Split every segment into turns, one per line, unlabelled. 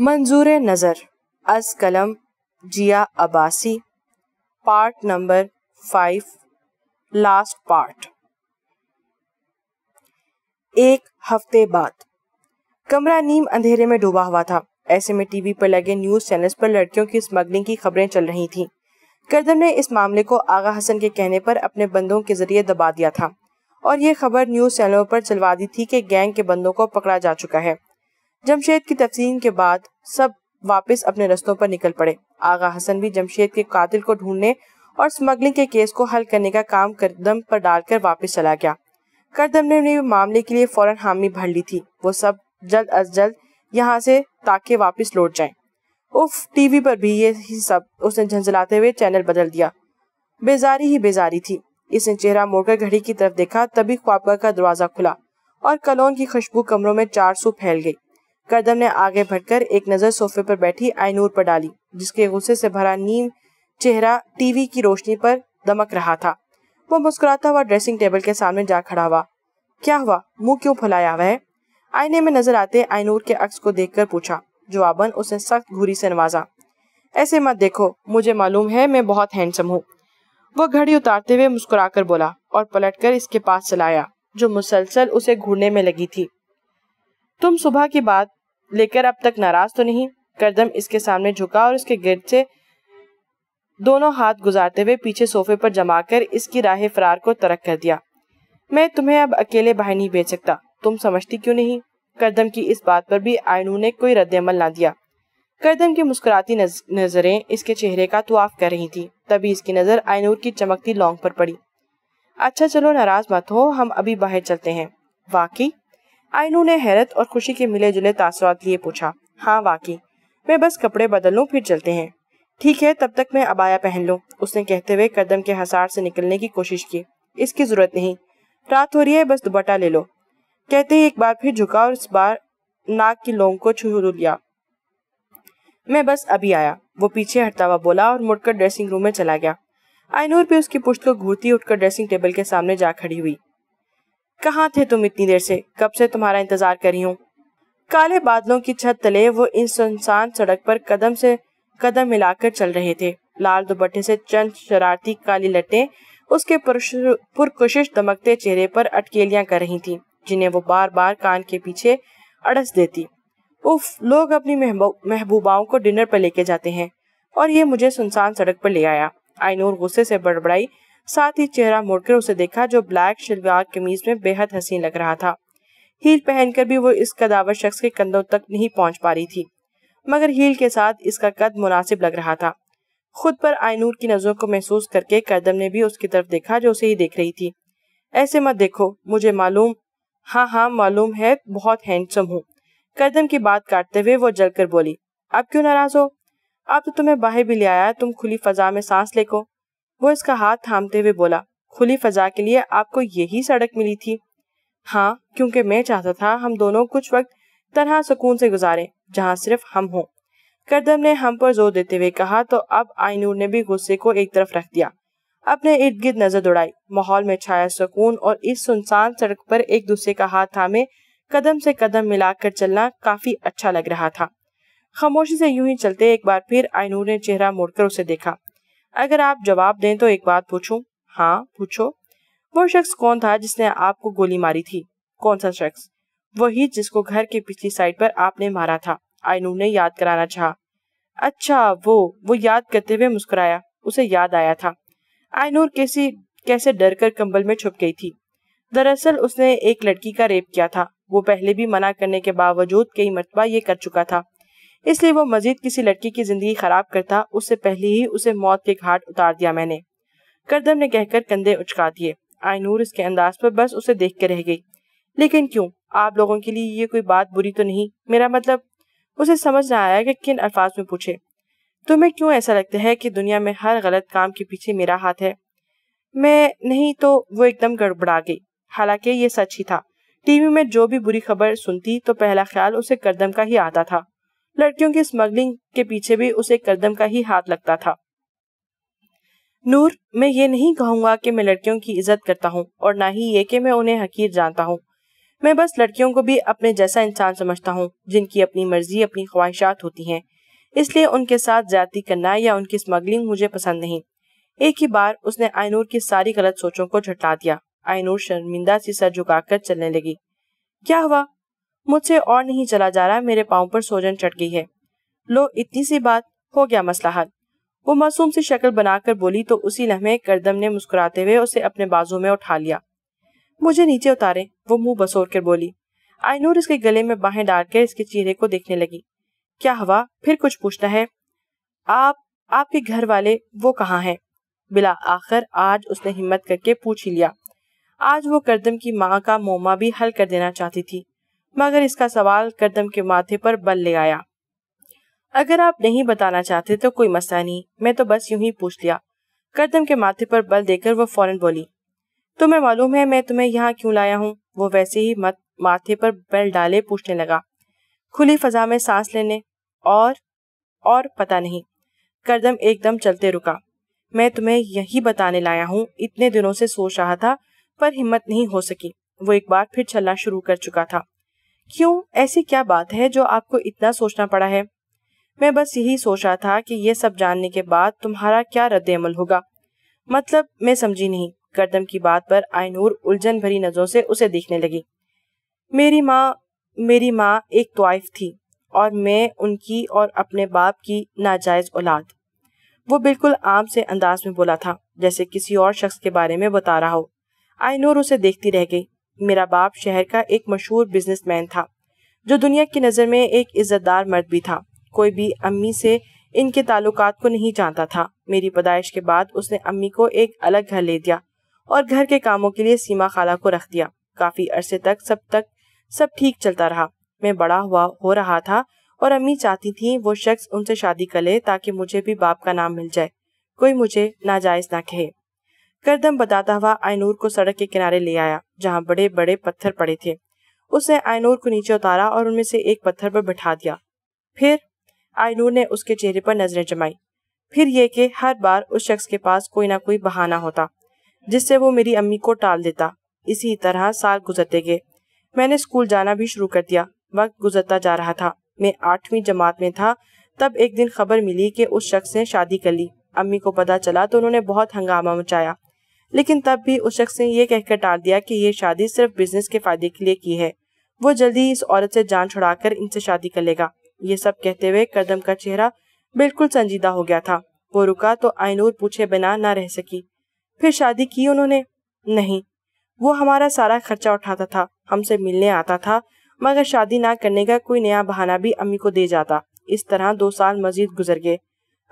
मंजूर नज़र अज कलम Zia Abbasi part number five last part एक हफ्ते बाद कमरा नीम अंधेरे में डूबा हुआ था ऐसे में टीवी पर लगे न्यूज चैनल्स पर लड़कियों की स्मगलिंग की खबरें चल रही थीं। करदम ने इस मामले को आगा हसन के कहने पर अपने बंदों के जरिए दबा दिया था और ये खबर न्यूज चैनलों पर चलवा दी थी कि गैंग के बंदों को पकड़ा जा चुका है जमशेद की तकसीम के बाद सब वापस अपने रस्तों पर निकल पड़े आगा हसन भी जमशेद के कातिल को ढूंढने और स्मगलिंग के केस को हल करने का काम करदम पर डालकर वापस चला गया करदम ने, भी मामले के लिए फौरन हामी भर ली थी वो सब जल्द अज जल्द यहाँ से ताकि वापस लौट जाए उफ टीवी पर भी ये ही सब उसने झंझलाते हुए चैनल बदल दिया बेजारी ही बेजारी थी इसने चेहरा मोड़कर घड़ी की तरफ देखा तभी ख्वाबगा का दरवाजा खुला और कलोन की खुशबू कमरों में चार सौ फैल गई करदम ने आगे बढ़कर एक नजर सोफे पर बैठी आयनूर पर डाली जिसके गुस्से से भरा नीम चेहरा टीवी की रोशनी पर दमक रहा था वो मुस्कुराता हुआ ड्रेसिंग टेबल के सामने जा खड़ा हुआ क्या हुआ मुंह क्यों फुलाया हुआ है आईने में नजर आते आयनूर के अक्स को देखकर पूछा जवाबन उसने सख्त घूरी से नवाजा ऐसे मत देखो मुझे मालूम है मैं बहुत हैंडसम हूँ वो घड़ी उतारते हुए मुस्कुराकर बोला और पलटकर इसके पास चलाया जो मुसलसल उसे घूरने में लगी थी तुम सुबह की बात लेकर अब तक नाराज तो नहीं करदम इसके सामने झुका और इसके गिर से दोनों हाथ गुजारते हुए पीछे सोफे पर जमा कर इसकी राह फरार को तरक कर दिया मैं तुम्हें अब अकेले बाहर नहीं भेज सकता तुम समझती क्यों नहीं करदम की इस बात पर भी आयनू ने कोई रद्दमल ना दिया करदम की मुस्कुराती नजरें इसके चेहरे का तुआफ कर रही थी तभी इसकी नजर आयनूर की चमकती लौंग पर पड़ी अच्छा चलो नाराज मत हो हम अभी बाहर चलते हैं वाकई आइनू ने हैरत और खुशी के मिले जुले तासरात लिए पूछा हाँ वाकई मैं बस कपड़े बदल लूँ फिर चलते हैं ठीक है तब तक मैं अबाया पहन लूँ उसने कहते हुए कदम के हसार से निकलने की कोशिश की इसकी जरूरत नहीं रात हो रही है बस दुपट्टा ले लो कहते ही एक बार फिर झुका और इस बार नाक की लोंग को छू लिया मैं बस अभी आया वो पीछे हटता हुआ बोला और मुड़कर ड्रेसिंग रूम में चला गया आइनूर भी उसकी पुश्त को घूरती उठकर ड्रेसिंग टेबल के सामने जा खड़ी हुई कहाँ थे तुम इतनी देर से कब से तुम्हारा इंतजार करी हूँ काले बादलों की छत तले वो इन सुनसान सड़क पर कदम से कदम मिलाकर चल रहे थे लाल दुपट्टे से चंद शरारती काली लट्टे उसके पुरकशिश दमकते चेहरे पर अटकेलियां कर रही थी जिन्हें वो बार बार कान के पीछे अड़स देती उफ लोग अपनी महबूबाओं को डिनर पर लेके जाते हैं और ये मुझे सुनसान सड़क पर ले आया आईनूर गुस्से से बड़बड़ाई साथ ही चेहरा मोड़कर उसे देखा जो ब्लैक शलवार कमीज में बेहद हसीन लग रहा था हील पहनकर भी वो इस कदावर शख्स के कंधों तक नहीं पहुंच पा रही थी मगर हील के साथ इसका कद मुनासिब लग रहा था खुद पर आयनूर की नजरों को महसूस करके करदम ने भी उसकी तरफ देखा जो उसे ही देख रही थी ऐसे मत देखो मुझे मालूम हाँ हाँ मालूम है बहुत हैंडसम हूँ करदम की बात काटते हुए वो जलकर बोली अब क्यों नाराज हो अब तो तुम्हें बाहर भी ले आया तुम खुली फजा में सांस लेको वो इसका हाथ थामते हुए बोला खुली फजा के लिए आपको यही सड़क मिली थी हाँ क्योंकि मैं चाहता था हम दोनों कुछ वक्त तरह सुकून से गुजारें जहाँ सिर्फ हम हों करदम ने हम पर जोर देते हुए कहा तो अब आइनूर ने भी गुस्से को एक तरफ रख दिया अपने इर्द गिर्द नजर दौड़ाई माहौल में छाया सुकून और इस सुनसान सड़क पर एक दूसरे का हाथ थामे कदम से कदम मिलाकर चलना काफी अच्छा लग रहा था खामोशी से यूं ही चलते एक बार फिर आइनूर ने चेहरा मोड़कर उसे देखा अगर आप जवाब दें तो एक बात पूछूं हाँ पूछो वो शख्स कौन था जिसने आपको गोली मारी थी कौन सा शख्स वही जिसको घर के पिछली साइड पर आपने मारा था आयनूर ने याद कराना चाहा अच्छा वो वो याद करते हुए मुस्कुराया उसे याद आया था आयनूर कैसी कैसे डर कर कम्बल में छुप गई थी दरअसल उसने एक लड़की का रेप किया था वो पहले भी मना करने के बावजूद कई मरतबा ये कर चुका था इसलिए वो मजीद किसी लड़की की जिंदगी खराब करता उससे पहले ही उसे मौत के घाट उतार दिया मैंने करदम ने कहकर कंधे उचका दिए आयनूर इसके अंदाज पर बस उसे देख के रह गई लेकिन क्यों आप लोगों के लिए ये कोई बात बुरी तो नहीं मेरा मतलब उसे समझ न आया कि किन अल्फाज में पूछे तुम्हें क्यों ऐसा लगता है कि दुनिया में हर गलत काम के पीछे मेरा हाथ है मैं नहीं तो वो एकदम गड़बड़ा गई हालांकि ये सच ही था टीवी में जो भी बुरी खबर सुनती तो पहला ख्याल उसे करदम का ही आता था लड़कियों की स्मगलिंग के पीछे भी उसे करदम का ही हाथ लगता था नूर मैं ये नहीं कहूंगा कि मैं लड़कियों की इज्जत करता हूँ और ना ही ये कि मैं उन्हें हकीर जानता हूँ मैं बस लड़कियों को भी अपने जैसा इंसान समझता हूँ जिनकी अपनी मर्जी अपनी ख्वाहिशात होती हैं इसलिए उनके साथ ज्यादती करना या उनकी स्मगलिंग मुझे पसंद नहीं एक ही बार उसने आयनूर की सारी गलत सोचों को झटला दिया आयनूर शर्मिंदा सी सर झुकाकर चलने लगी क्या हुआ मुझसे और नहीं चला जा रहा मेरे पाँव पर सोजन चढ़ गई है लो इतनी सी बात हो गया मसला हल वो मासूम सी शक्ल बनाकर बोली तो उसी लम्हे करदम ने मुस्कुराते हुए उसे अपने बाजू में उठा लिया मुझे नीचे उतारे वो मुंह बसोर कर बोली आयनूर इसके गले में बाहें डालकर इसके चेहरे को देखने लगी क्या हवा फिर कुछ पूछता है आप आपके घर वाले वो कहाँ हैं बिला आखिर आज उसने हिम्मत करके पूछ ही लिया आज वो करदम की माँ का मोमा भी हल कर देना चाहती थी मगर इसका सवाल करदम के माथे पर बल ले आया अगर आप नहीं बताना चाहते तो कोई मसला नहीं मैं तो बस यूं ही पूछ लिया करदम के माथे पर बल देकर वह फौरन बोली तुम्हें मालूम है मैं तुम्हें यहाँ क्यों लाया हूँ वो वैसे ही मत माथे पर बल डाले पूछने लगा खुली फजा में सांस लेने और और पता नहीं करदम एकदम चलते रुका मैं तुम्हें यही बताने लाया हूँ इतने दिनों से सोच रहा था पर हिम्मत नहीं हो सकी वो एक बार फिर चलना शुरू कर चुका था क्यों ऐसी क्या बात है जो आपको इतना सोचना पड़ा है मैं बस यही सोच रहा था कि ये सब जानने के बाद तुम्हारा क्या रद्द अमल होगा मतलब मैं समझी नहीं करदम की बात पर आयनूर उलझन भरी नजरों से उसे देखने लगी मेरी माँ मेरी माँ एक तोइफ थी और मैं उनकी और अपने बाप की नाजायज औलाद वो बिल्कुल आम से अंदाज में बोला था जैसे किसी और शख्स के बारे में बता रहा हो आयनूर उसे देखती रह गई मेरा बाप शहर का एक मशहूर बिजनेसमैन था जो दुनिया की नज़र में एक इज्जतदार मर्द भी था कोई भी अम्मी से इनके ताल्लुकात को नहीं जानता था मेरी पैदाइश के बाद उसने अम्मी को एक अलग घर ले दिया और घर के कामों के लिए सीमा खाला को रख दिया काफ़ी अरसे तक सब तक सब ठीक चलता रहा मैं बड़ा हुआ हो रहा था और अम्मी चाहती थी वो शख्स उनसे शादी कर ले ताकि मुझे भी बाप का नाम मिल जाए कोई मुझे नाजायज ना कहे करदम बताता हुआ आयनूर को सड़क के किनारे ले आया जहां बड़े बड़े पत्थर पड़े थे उसने आयनूर को नीचे उतारा और उनमें से एक पत्थर पर बिठा दिया फिर आयनूर ने उसके चेहरे पर नजरें जमाई फिर यह कि हर बार उस शख्स के पास कोई ना कोई बहाना होता जिससे वो मेरी अम्मी को टाल देता इसी तरह साल गुजरते गए मैंने स्कूल जाना भी शुरू कर दिया वक्त गुजरता जा रहा था मैं आठवीं जमात में था तब एक दिन खबर मिली कि उस शख्स ने शादी कर ली अम्मी को पता चला तो उन्होंने बहुत हंगामा मचाया लेकिन तब भी उस शख्स ने यह कहकर टाल दिया कि यह शादी सिर्फ बिजनेस के फायदे के लिए की है वो जल्दी इस औरत से जान छुड़ाकर इनसे शादी कर लेगा ये सब कहते हुए करदम का चेहरा बिल्कुल संजीदा हो गया था वो रुका तो आयनूर पूछे बिना ना रह सकी फिर शादी की उन्होंने नहीं वो हमारा सारा खर्चा उठाता था हमसे मिलने आता था मगर शादी ना करने का कोई नया बहाना भी अम्मी को दे जाता इस तरह दो साल मजीद गुजर गए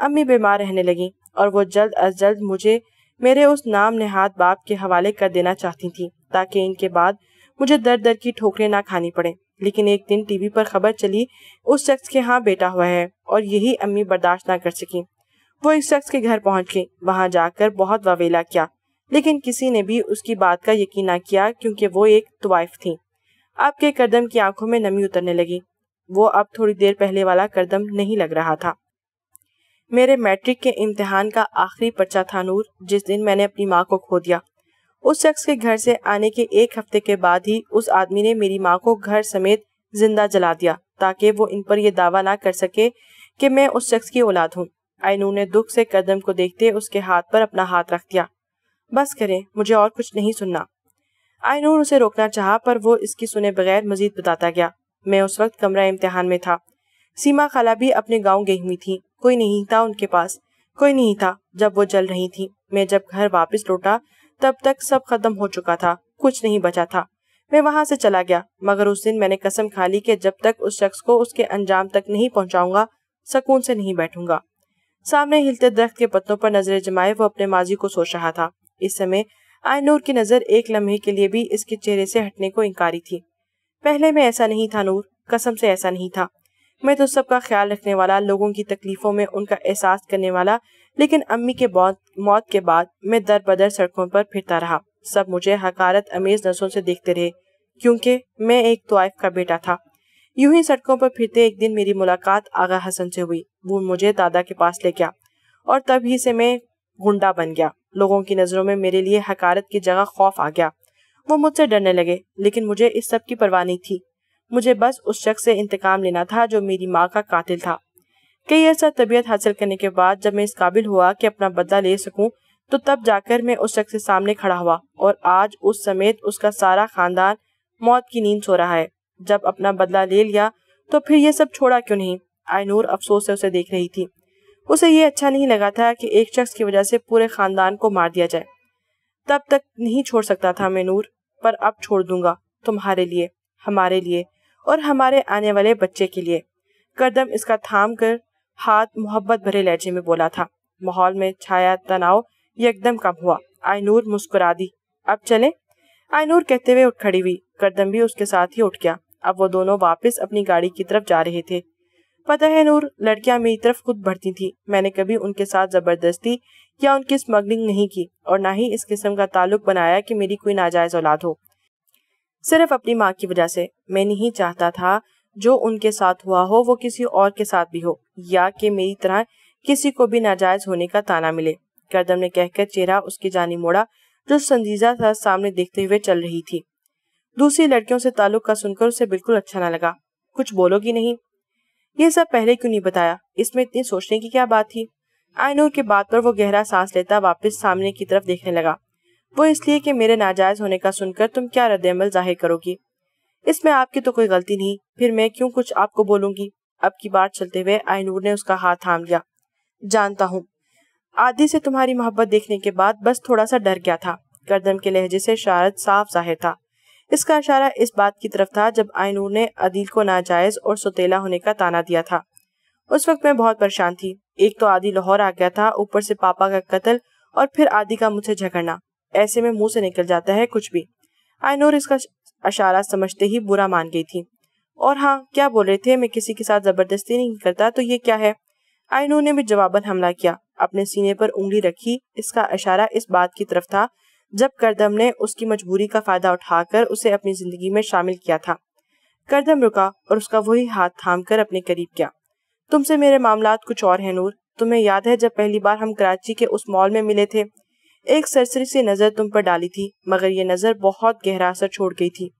अम्मी बीमार रहने लगी और वो जल्द अज जल्द मुझे मेरे उस नाम नेहात बाप के हवाले कर देना चाहती थी ताकि इनके बाद मुझे दर दर की ठोकरें ना खानी पड़े लेकिन एक दिन टीवी पर खबर चली उस शख्स के यहाँ बेटा हुआ है और यही अम्मी बर्दाश्त ना कर सकी वो इस शख्स के घर पहुंच गई वहां जाकर बहुत ववेला किया लेकिन किसी ने भी उसकी बात का यकीन ना किया क्योंकि वो एक तवाइफ थी आपके करदम की आंखों में नमी उतरने लगी वो अब थोड़ी देर पहले वाला करदम नहीं लग रहा था मेरे मैट्रिक के इम्तहान का आखिरी पर्चा था नूर जिस दिन मैंने अपनी माँ को खो दिया उस शख्स के घर से आने के एक हफ्ते के बाद ही उस आदमी ने मेरी माँ को घर समेत जिंदा जला दिया ताकि वो इन पर यह दावा ना कर सके कि मैं उस शख्स की औलाद हूँ आयनू ने दुख से कदम को देखते उसके हाथ पर अपना हाथ रख दिया बस करें मुझे और कुछ नहीं सुनना आयनूर उसे रोकना चाहा पर वो इसकी सुने बगैर मजीद बताता गया मैं उस वक्त कमरा इम्तिहान में था सीमा खाला भी अपने गांव गई हुई थी कोई नहीं था उनके पास कोई नहीं था जब वो जल रही थी मैं जब घर वापस लौटा तब तक सब खत्म हो चुका था कुछ नहीं बचा था मैं वहां से चला गया मगर उस दिन मैंने कसम खा ली कि जब तक उस शख्स को उसके अंजाम तक नहीं पहुंचाऊंगा सकून से नहीं बैठूंगा सामने हिलते दरख्त के पत्तों पर नजरें जमाए वो अपने माजी को सोच रहा था इस समय आयनूर की नजर एक लम्हे के लिए भी इसके चेहरे से हटने को इनकारी थी पहले मैं ऐसा नहीं था नूर कसम से ऐसा नहीं था मैं तो सबका ख्याल रखने वाला लोगों की तकलीफों में उनका एहसास करने वाला लेकिन अम्मी के मौत के बाद मैं दर बदर सड़कों पर फिरता रहा सब मुझे हकारत अमेज नजरों से देखते रहे क्योंकि मैं एक तोाइफ का बेटा था यूं ही सड़कों पर फिरते एक दिन मेरी मुलाकात आगा हसन से हुई वो मुझे दादा के पास ले गया और तभी से मैं गुंडा बन गया लोगों की नज़रों में मेरे लिए हकारत की जगह खौफ आ गया वो मुझसे डरने लगे लेकिन मुझे इस सब की परवाह नहीं थी मुझे बस उस शख्स से इंतकाम लेना था जो मेरी माँ का कातिल था कई ऐसा तबीयत हासिल करने के बाद जब मैं इस काबिल हुआ कि अपना बदला ले सकूं तो तब जाकर मैं उस शख्स के सामने खड़ा हुआ और आज उस समेत उसका सारा खानदान मौत की नींद सो रहा है जब अपना बदला ले लिया तो फिर ये सब छोड़ा क्यों नहीं आयनूर अफसोस से उसे देख रही थी उसे ये अच्छा नहीं लगा था कि एक शख्स की वजह से पूरे खानदान को मार दिया जाए तब तक नहीं छोड़ सकता था मैं नूर पर अब छोड़ दूंगा तुम्हारे लिए हमारे लिए और हमारे आने वाले बच्चे के लिए करदम इसका थाम कर हाथ मोहब्बत भरे लहजे में बोला था माहौल में छाया तनाव एकदम कम हुआ आयनूर मुस्कुरा दी अब चले आयनूर कहते हुए उठ खड़ी हुई करदम भी उसके साथ ही उठ गया अब वो दोनों वापस अपनी गाड़ी की तरफ जा रहे थे पता है नूर लड़कियां मेरी तरफ खुद बढ़ती थी मैंने कभी उनके साथ जबरदस्ती या उनकी स्मगलिंग नहीं की और ना ही इस किस्म का ताल्लुक बनाया कि मेरी कोई नाजायज औलाद हो सिर्फ अपनी माँ की वजह से मैं नहीं चाहता था जो उनके साथ हुआ हो वो किसी और के साथ भी हो या कि मेरी तरह किसी को भी नाजायज होने का ताना मिले करदम ने कहकर चेहरा उसकी जानी मोड़ा जो संजीजा था सामने देखते हुए चल रही थी दूसरी लड़कियों से ताल्लुक का सुनकर उसे बिल्कुल अच्छा ना लगा कुछ बोलोगी नहीं ये सब पहले क्यों नहीं बताया इसमें इतनी सोचने की क्या बात थी आयनूर के बात पर वो गहरा सांस लेता वापस सामने की तरफ देखने लगा वो इसलिए कि मेरे नाजायज होने का सुनकर तुम क्या रद्दमल जाहिर करोगी इसमें आपकी तो कोई गलती नहीं फिर मैं क्यों कुछ आपको बोलूंगी अब की बात चलते हुए आयनूर ने उसका हाथ थाम लिया जानता हूँ आदि से तुम्हारी मोहब्बत देखने के बाद बस थोड़ा सा डर गया था करदम के लहजे से शारद साफ जाहिर था इसका इशारा इस बात की तरफ था जब आयनूर ने अदील को नाजायज और सुतेला होने का ताना दिया था उस वक्त मैं बहुत परेशान थी एक तो आदि लाहौर आ गया था ऊपर से पापा का कत्ल और फिर आदि का मुझसे झगड़ना ऐसे में मुंह से निकल जाता है कुछ भी आयनूर इसका अशारा समझते ही बुरा मान गई थी और हाँ क्या बोल रहे थे मैं किसी के साथ जबरदस्ती नहीं करता तो ये क्या है आई ने भी जवाबन हमला किया अपने सीने पर उंगली रखी इसका इशारा इस बात की तरफ था जब करदम ने उसकी मजबूरी का फायदा उठाकर उसे अपनी जिंदगी में शामिल किया था करदम रुका और उसका वही हाथ थाम कर अपने करीब किया तुमसे मेरे मामला कुछ और है नूर तुम्हें याद है जब पहली बार हम कराची के उस मॉल में मिले थे एक सरसरी सी नजर तुम पर डाली थी मगर ये नजर बहुत गहरा असर छोड़ गई थी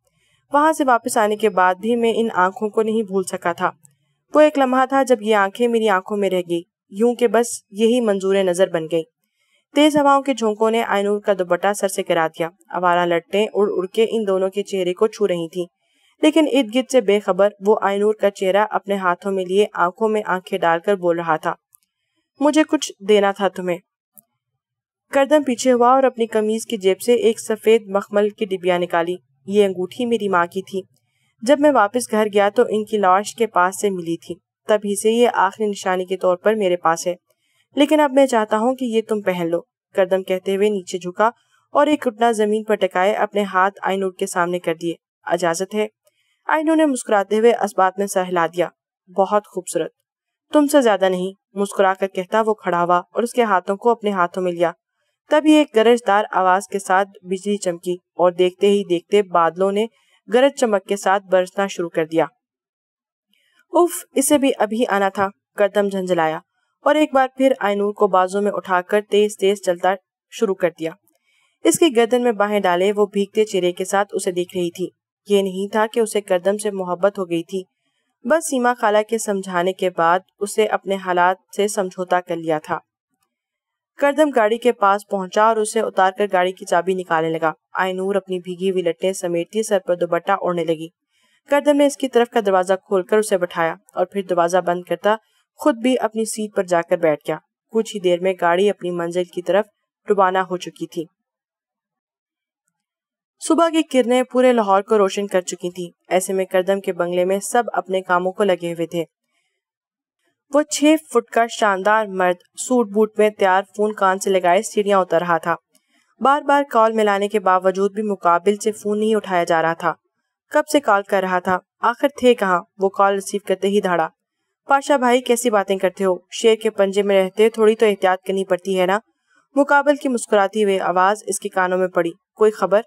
वहां से वापस आने के बाद भी मैं इन आंखों को नहीं भूल सका था वो एक लम्हा था जब ये आंखें मेरी आंखों में रह गई यूं के बस यही मंजूर नजर बन गई तेज हवाओं के झोंकों ने आयनूर का दुपट्टा सर से करा दिया आवारा लट्टे उड़ उड़ के इन दोनों के चेहरे को छू रही थी लेकिन इर्द गिर्द से बेखबर वो आयनूर का चेहरा अपने हाथों में लिए आंखों में आंखें डालकर बोल रहा था मुझे कुछ देना था तुम्हें करदम पीछे हुआ और अपनी कमीज की जेब से एक सफेद मखमल की डिबिया निकाली ये अंगूठी मेरी माँ की थी जब मैं वापस घर गया तो इनकी लाश के पास से मिली थी तभी से ये आखिरी निशानी के तौर पर मेरे पास है लेकिन अब मैं चाहता हूँ कि ये तुम पहन लो करदम कहते हुए नीचे झुका और एक घुटना जमीन पर टकाए अपने हाथ आइनूर के सामने कर दिए इजाजत है आइनू ने मुस्कुराते हुए असबात में सहला दिया बहुत खूबसूरत तुमसे ज्यादा नहीं मुस्कुरा कर कहता वो खड़ा हुआ और उसके हाथों को अपने हाथों में लिया तभी एक गरजदार आवाज के साथ बिजली चमकी और देखते ही देखते बादलों ने गरज चमक के साथ बरसना शुरू कर दिया उफ इसे भी अभी आना था कदम झंझलाया और एक बार फिर आयनूर को बाजों में उठाकर तेज तेज चलता शुरू कर दिया इसकी गर्दन में बाहें डाले वो भीगते चेहरे के साथ उसे देख रही थी ये नहीं था कि उसे करदम से मोहब्बत हो गई थी बस सीमा खाला के समझाने के बाद उसे अपने हालात से समझौता कर लिया था करदम गाड़ी के पास पहुंचा और उसे उतारकर गाड़ी की चाबी निकालने लगा आयनूर अपनी भीगी हुई लट्टे समेटती सर पर दुपट्टा ओढ़ने लगी करदम ने इसकी तरफ का दरवाजा खोलकर उसे बैठाया और फिर दरवाजा बंद करता खुद भी अपनी सीट पर जाकर बैठ गया कुछ ही देर में गाड़ी अपनी मंजिल की तरफ रवाना हो चुकी थी सुबह की किरणें पूरे लाहौर को रोशन कर चुकी थी ऐसे में करदम के बंगले में सब अपने कामों को लगे हुए थे वो छह फुट का शानदार मर्द सूट बूट में तैयार फोन कान से लगाए सीढ़ियां उतर रहा था बार बार कॉल मिलाने के बावजूद भी मुकाबिल से फोन नहीं उठाया जा रहा था कब से कॉल कर रहा था आखिर थे कहाँ वो कॉल रिसीव करते ही धाड़ा पाशा भाई कैसी बातें करते हो शेर के पंजे में रहते थोड़ी तो एहतियात करनी पड़ती है ना मुकाबल की मुस्कुराती हुई आवाज इसके कानों में पड़ी कोई खबर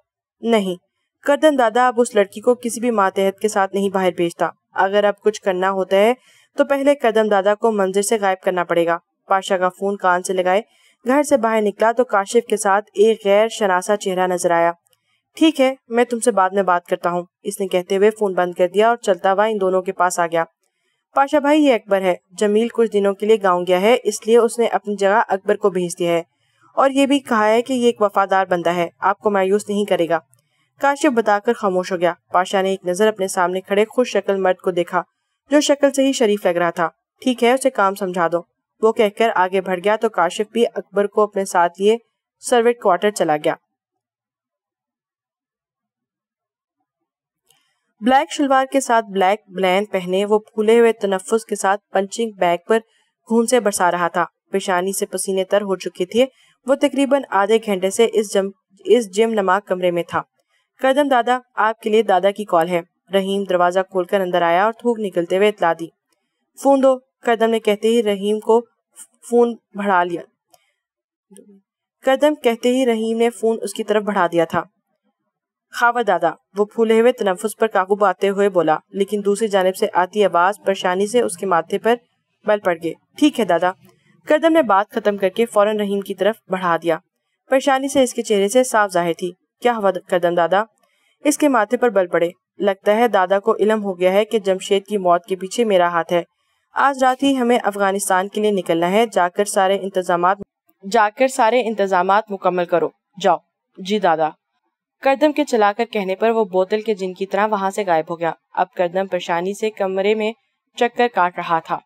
नहीं करदन दादा अब उस लड़की को किसी भी मातहत के साथ नहीं बाहर भेजता अगर अब कुछ करना होता है तो पहले कदम दादा को मंजिल से गायब करना पड़ेगा पाशा का फोन कान से लगाए घर से बाहर निकला तो काशिफ के साथ एक गैर शनासा चेहरा नजर आया ठीक है मैं तुमसे बाद में बात करता हूँ इसने कहते हुए फोन बंद कर दिया और चलता हुआ इन दोनों के पास आ गया पाशा भाई ये अकबर है जमील कुछ दिनों के लिए गाँव गया है इसलिए उसने अपनी जगह अकबर को भेज दिया है और ये भी कहा है कि ये एक वफादार बंदा है आपको मायूस नहीं करेगा काशिफ बताकर खामोश हो गया पाशा ने एक नजर अपने सामने खड़े खुश शक्ल मर्द को देखा जो शक्ल से ही शरीफ लग रहा था ठीक है उसे काम समझा दो वो कहकर आगे बढ़ गया तो काशिफ भी अकबर को अपने साथ लिए सर्वेट क्वार्टर चला गया ब्लैक शलवार के साथ ब्लैक ब्लैन पहने वो फूले हुए तनफुस के साथ पंचिंग बैग पर खून से बरसा रहा था पेशानी से पसीने तर हो चुके थे वो तकरीबन आधे घंटे से इस जम इस जिम नमाज कमरे में था कदम दादा आपके लिए दादा की कॉल है रहीम दरवाजा खोलकर अंदर आया और थूक निकलते हुए इतला दी फोन दो कदम ने कहते ही रहीम को फोन बढ़ा लिया कदम कहते ही रहीम ने फोन उसकी तरफ बढ़ा दिया था खावा दादा वो फूले हुए तनफुस पर काबू पाते हुए बोला लेकिन दूसरी जानब से आती आवाज परेशानी से उसके माथे पर बल पड़ गए ठीक है दादा कदम ने बात खत्म करके फौरन रहीम की तरफ बढ़ा दिया परेशानी से इसके चेहरे से साफ जाहिर थी क्या हुआ कदम दादा इसके माथे पर बल पड़े लगता है दादा को इलम हो गया है कि जमशेद की मौत के पीछे मेरा हाथ है आज रात ही हमें अफगानिस्तान के लिए निकलना है जाकर सारे इंतजाम जाकर सारे इंतजाम मुकम्मल करो जाओ जी दादा करदम के चलाकर कहने पर वो बोतल के जिन की तरह वहां से गायब हो गया अब करदम परेशानी से कमरे में चक्कर काट रहा था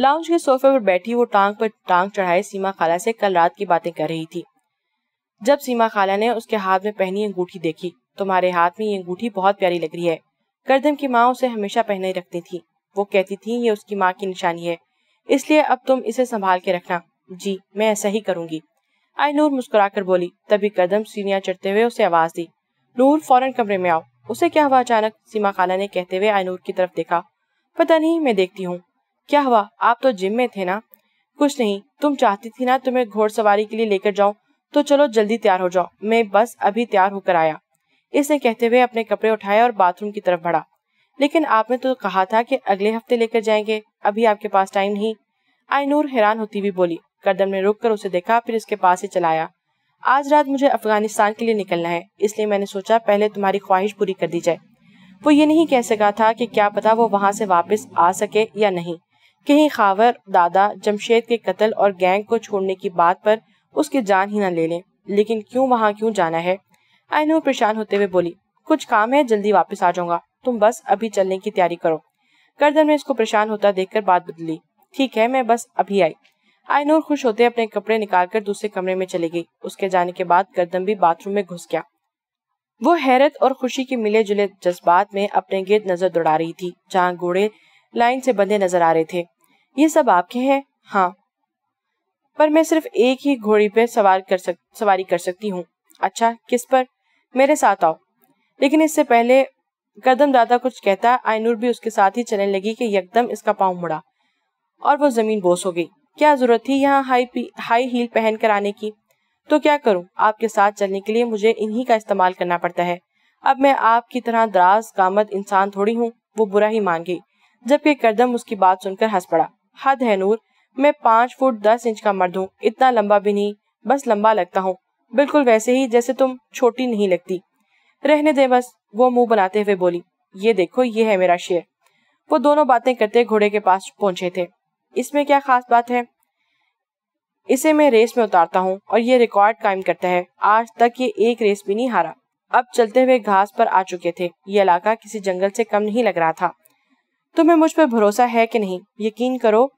लाउंज के सोफे पर बैठी वो टांग पर टांग चढ़ाए सीमा खाला से कल रात की बातें कर रही थी जब सीमा खाला ने उसके हाथ में पहनी अंगूठी देखी तुम्हारे हाथ में ये अंगूठी बहुत प्यारी लग रही है करदम की माँ उसे हमेशा पहने रखती थी वो कहती थी ये उसकी माँ की निशानी है इसलिए अब तुम इसे संभाल के रखना जी मैं ऐसा ही करूंगी आई नूर मुस्कुराकर बोली तभी कदम सीनिया चढ़ते हुए उसे आवाज दी नूर फौरन कमरे में आओ उसे क्या हुआ अचानक सीमा खाला ने कहते हुए आई नूर की तरफ देखा पता नहीं मैं देखती हूँ क्या हुआ आप तो जिम में थे ना कुछ नहीं तुम चाहती थी ना तुम्हें घोड़ के लिए लेकर जाऊं तो चलो जल्दी तैयार हो जाओ मैं बस अभी तैयार होकर आया इसने कहते हुए अपने कपड़े उठाए और बाथरूम की तरफ बढ़ा लेकिन आपने तो कहा था कि अगले हफ्ते लेकर जाएंगे अभी आपके पास टाइम नहीं आयनूर हैरान होती हुई बोली करदम ने रुक कर उसे देखा फिर उसके पास से चलाया आज रात मुझे अफगानिस्तान के लिए निकलना है इसलिए मैंने सोचा पहले तुम्हारी ख्वाहिश पूरी कर दी जाए वो ये नहीं कह सका था कि क्या पता वो वहां से वापस आ सके या नहीं कहीं खावर दादा जमशेद के कत्ल और गैंग को छोड़ने की बात पर उसकी जान ही न ले लें लेकिन क्यों वहां क्यों जाना है आइनू परेशान होते हुए बोली कुछ काम है जल्दी वापस आ जाऊंगा तुम बस अभी चलने की तैयारी करो गर्दन में इसको परेशान होता देखकर बात बदली ठीक है मैं बस अभी आई आयनूर खुश होते अपने कपड़े निकाल कर दूसरे कमरे में चली गई उसके जाने के बाद गर्दन भी बाथरूम में घुस गया वो हैरत और खुशी के मिले जुले जज्बात में अपने गिरद नजर दौड़ा रही थी जहाँ घोड़े लाइन से बंधे नजर आ रहे थे ये सब आपके हैं हाँ पर मैं सिर्फ एक ही घोड़ी पे सवार कर सक सवारी कर सकती हूँ अच्छा किस पर मेरे साथ आओ लेकिन इससे पहले कदम दादा कुछ कहता आयनूर भी उसके साथ ही चलने लगी कि यकदम इसका पाँव मुड़ा और वो जमीन बोस हो गई क्या जरूरत थी यहाँ हाई हाई हील पहन कर आने की तो क्या करूँ आपके साथ चलने के लिए मुझे इन्हीं का इस्तेमाल करना पड़ता है अब मैं आपकी तरह दराज कामत इंसान थोड़ी हूँ वो बुरा ही मान गई जबकि करदम उसकी बात सुनकर हंस पड़ा हद है नूर मैं पांच फुट दस इंच का मर्द हूँ इतना लंबा भी नहीं बस लंबा लगता हूँ बिल्कुल वैसे ही जैसे तुम छोटी नहीं लगती रहने दे बस वो मुंह बनाते हुए बोली ये देखो ये है मेरा शेर वो दोनों बातें करते घोड़े के पास पहुंचे थे इसमें क्या खास बात है इसे मैं रेस में उतारता हूँ और ये रिकॉर्ड कायम करता है आज तक ये एक रेस भी नहीं हारा अब चलते हुए घास पर आ चुके थे ये इलाका किसी जंगल से कम नहीं लग रहा था तुम्हें मुझ पर भरोसा है कि नहीं यकीन करो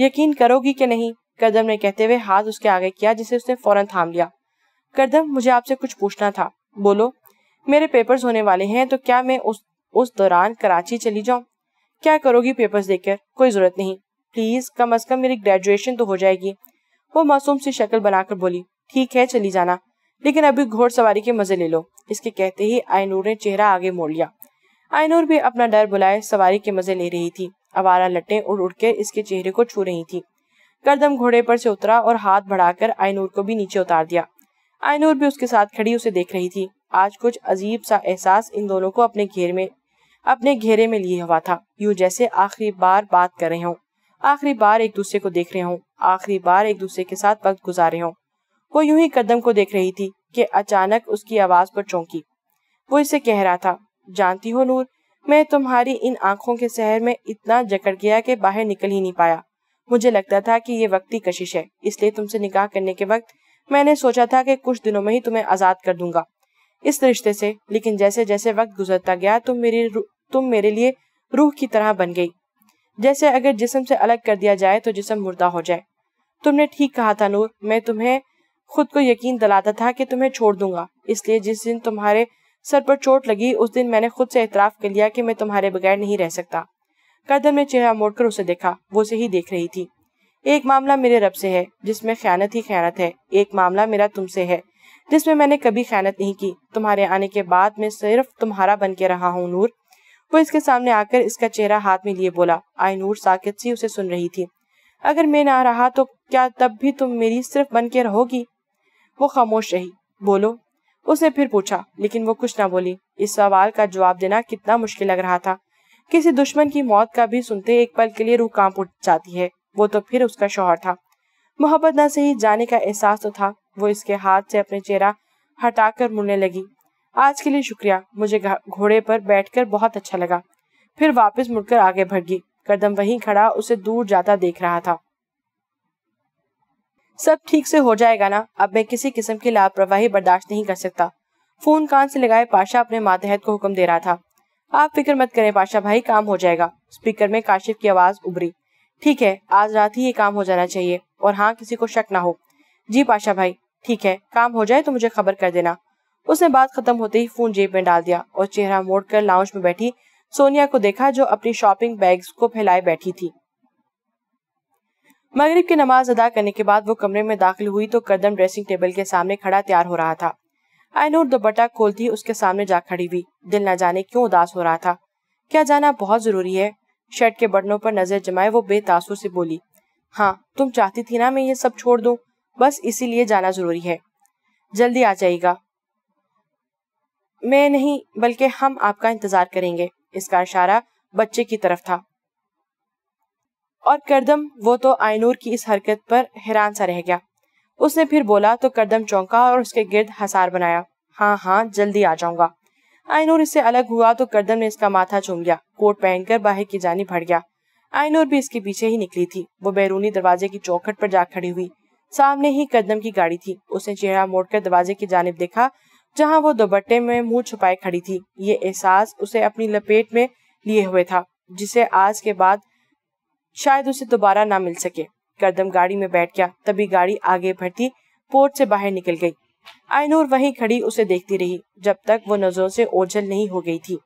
यकीन करोगी कि नहीं कदम ने कहते हुए हाथ उसके आगे किया जिसे उसने फौरन थाम लिया करदम मुझे आपसे कुछ पूछना था बोलो मेरे पेपर्स होने वाले हैं तो क्या मैं उस उस दौरान कराची चली जाऊं क्या करोगी पेपर्स देखकर कोई ज़रूरत नहीं प्लीज़ कम अज़ कम मेरी ग्रेजुएशन तो हो जाएगी वो मासूम सी शक्ल बनाकर बोली ठीक है चली जाना लेकिन अभी घोड़सवारी के मज़े ले लो इसके कहते ही आयनूर ने चेहरा आगे मोड़ लिया आयनूर भी अपना डर बुलाए सवारी के मज़े ले रही थी आवारा लटे उड़ उड़ के इसके चेहरे को छू रही थी करदम घोड़े पर से उतरा और हाथ बढ़ाकर आयनूर को भी नीचे उतार दिया आयनूर भी उसके साथ खड़ी उसे देख रही थी आज कुछ अजीब सा एहसास इन दोनों को अपने घेर में अपने घेरे में लिए हुआ था यूं जैसे आखिरी बार बात कर रहे हों आखिरी बार एक दूसरे को देख रहे हों आखिरी बार एक दूसरे के साथ वक्त गुजार रहे हों वो यूं ही कदम को देख रही थी कि अचानक उसकी आवाज पर चौंकी वो इसे कह रहा था जानती हो नूर मैं तुम्हारी इन आंखों के शहर में इतना जकड़ गया कि बाहर निकल ही नहीं पाया मुझे लगता था कि ये वक्ती कशिश है इसलिए तुमसे निकाह करने के वक्त मैंने सोचा था कि कुछ दिनों में ही तुम्हें आजाद कर दूंगा इस रिश्ते से लेकिन जैसे जैसे वक्त गुजरता गया तुम मेरी तुम मेरे लिए रूह की तरह बन गई जैसे अगर जिसम से अलग कर दिया जाए तो जिसम मुर्दा हो जाए तुमने ठीक कहा था नूर मैं तुम्हें खुद को यकीन दिलाता था कि तुम्हें छोड़ दूंगा इसलिए जिस दिन तुम्हारे सर पर चोट लगी उस दिन मैंने खुद से एतराफ कर लिया कि मैं तुम्हारे बगैर नहीं रह सकता कदम ने चेहरा मोड़कर उसे देखा वो उसे ही देख रही थी एक मामला मेरे रब से है जिसमें ख्यानत ही ख्यानत है एक मामला मेरा तुमसे है जिसमें मैंने कभी ख्यानत नहीं की तुम्हारे आने के बाद मैं सिर्फ तुम्हारा बन के रहा हूँ नूर वो इसके सामने आकर इसका चेहरा हाथ में लिए बोला आई नूर साकेत सी उसे सुन रही थी अगर मैं ना रहा तो क्या तब भी तुम मेरी सिर्फ बन के रहोगी वो खामोश रही बोलो उसने फिर पूछा लेकिन वो कुछ ना बोली इस सवाल का जवाब देना कितना मुश्किल लग रहा था किसी दुश्मन की मौत का भी सुनते एक पल के लिए रूह कांप उठ जाती है वो तो फिर उसका शोहर था मोहब्बत न सही जाने का एहसास तो था वो इसके हाथ से अपने चेहरा हटाकर मुड़ने लगी आज के लिए शुक्रिया मुझे घोड़े पर बैठकर बहुत अच्छा लगा फिर वापस मुड़कर आगे भड़गी कदम वहीं खड़ा उसे दूर जाता देख रहा था सब ठीक से हो जाएगा ना अब मैं किसी किस्म की लापरवाही बर्दाश्त नहीं कर सकता फोन कान से लगाए पाशा अपने मातहत को हुक्म दे रहा था आप फिक्र मत करें पाशा भाई काम हो जाएगा स्पीकर में काशिफ की आवाज उभरी ठीक है आज रात ही ये काम हो जाना चाहिए और हाँ किसी को शक ना हो जी पाशा भाई ठीक है काम हो जाए तो मुझे खबर कर देना उसने बात खत्म होते ही फोन जेब में डाल दिया और चेहरा मोड़कर लाउंज में बैठी सोनिया को देखा जो अपनी शॉपिंग बैग्स को फैलाए बैठी थी मगरिब की नमाज अदा करने के बाद वो कमरे में दाखिल हुई तो करदम ड्रेसिंग टेबल के सामने खड़ा तैयार हो रहा था आयनूर दोपट्टा खोलती उसके सामने जा खड़ी हुई दिल न जाने क्यों उदास हो रहा था क्या जाना बहुत जरूरी है शर्ट के बटनों पर नजर जमाए वो बेतासुर से बोली हाँ तुम चाहती थी ना मैं ये सब छोड़ दू बस इसीलिए जाना जरूरी है जल्दी आ जाएगा मैं नहीं बल्कि हम आपका इंतजार करेंगे इसका इशारा बच्चे की तरफ था और करदम वो तो आयनूर की इस हरकत पर हैरान सा रह गया उसने फिर बोला तो करदम चौंका और उसके गिर्द हसार बनाया हाँ हाँ जल्दी आ जाऊंगा आयनूर इससे अलग हुआ तो गर्दन में इसका माथा चूम गया कोट पहनकर बाहर की जानी भड़ गया आयनूर भी इसके पीछे ही निकली थी वो बैरूनी दरवाजे की चौखट पर जा खड़ी हुई सामने ही कदम की गाड़ी थी उसने चेहरा मोड़कर दरवाजे की जानब देखा जहाँ वो दुपट्टे में मुंह छुपाए खड़ी थी ये एहसास उसे अपनी लपेट में लिए हुए था जिसे आज के बाद शायद उसे दोबारा ना मिल सके कदम गाड़ी में बैठ गया तभी गाड़ी आगे बढ़ती पोर्ट से बाहर निकल गई आयनूर वहीं खड़ी उसे देखती रही जब तक वो नजरों से ओझल नहीं हो गई थी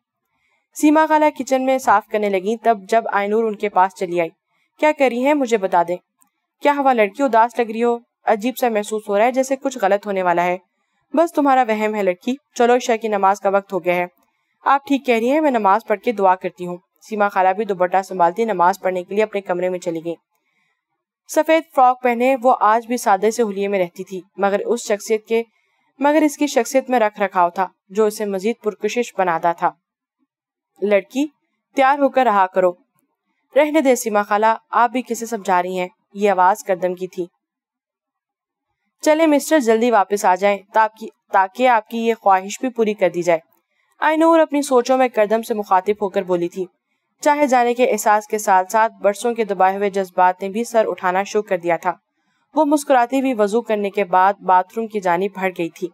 सीमा खाला किचन में साफ करने लगी तब जब आयनूर उनके पास चली आई क्या करी है मुझे बता दे क्या हवा लड़की उदास लग रही हो अजीब सा महसूस हो रहा है जैसे कुछ गलत होने वाला है बस तुम्हारा वहम है लड़की चलो ईशा की नमाज का वक्त हो गया है आप ठीक कह रही हैं मैं नमाज पढ़ के दुआ करती हूँ सीमा खाला भी दुबट्टा संभालती नमाज पढ़ने के लिए अपने कमरे में चली गई सफेद फ्रॉक पहने वो आज भी सादे से हुलिये में रहती थी मगर उस शख्सियत के मगर इसकी शख्सियत में रख रखाव था जो इसे मजीद पुरकशिश बनाता था लड़की तैयार होकर रहा करो रहने दे सीमा खाला आप भी किसे समझा रही हैं ये आवाज करदम की थी चले मिस्टर जल्दी वापस आ जाए ताकि ताकि आपकी ये ख्वाहिश भी पूरी कर दी जाए आइनूर अपनी सोचों में करदम से मुखातिब होकर बोली थी चाहे जाने के एहसास के साथ साथ बरसों के दबाए हुए जज्बात ने भी सर उठाना शुरू कर दिया था वो मुस्कुराती हुई वजू करने के बाद बाथरूम की जानी भर गई थी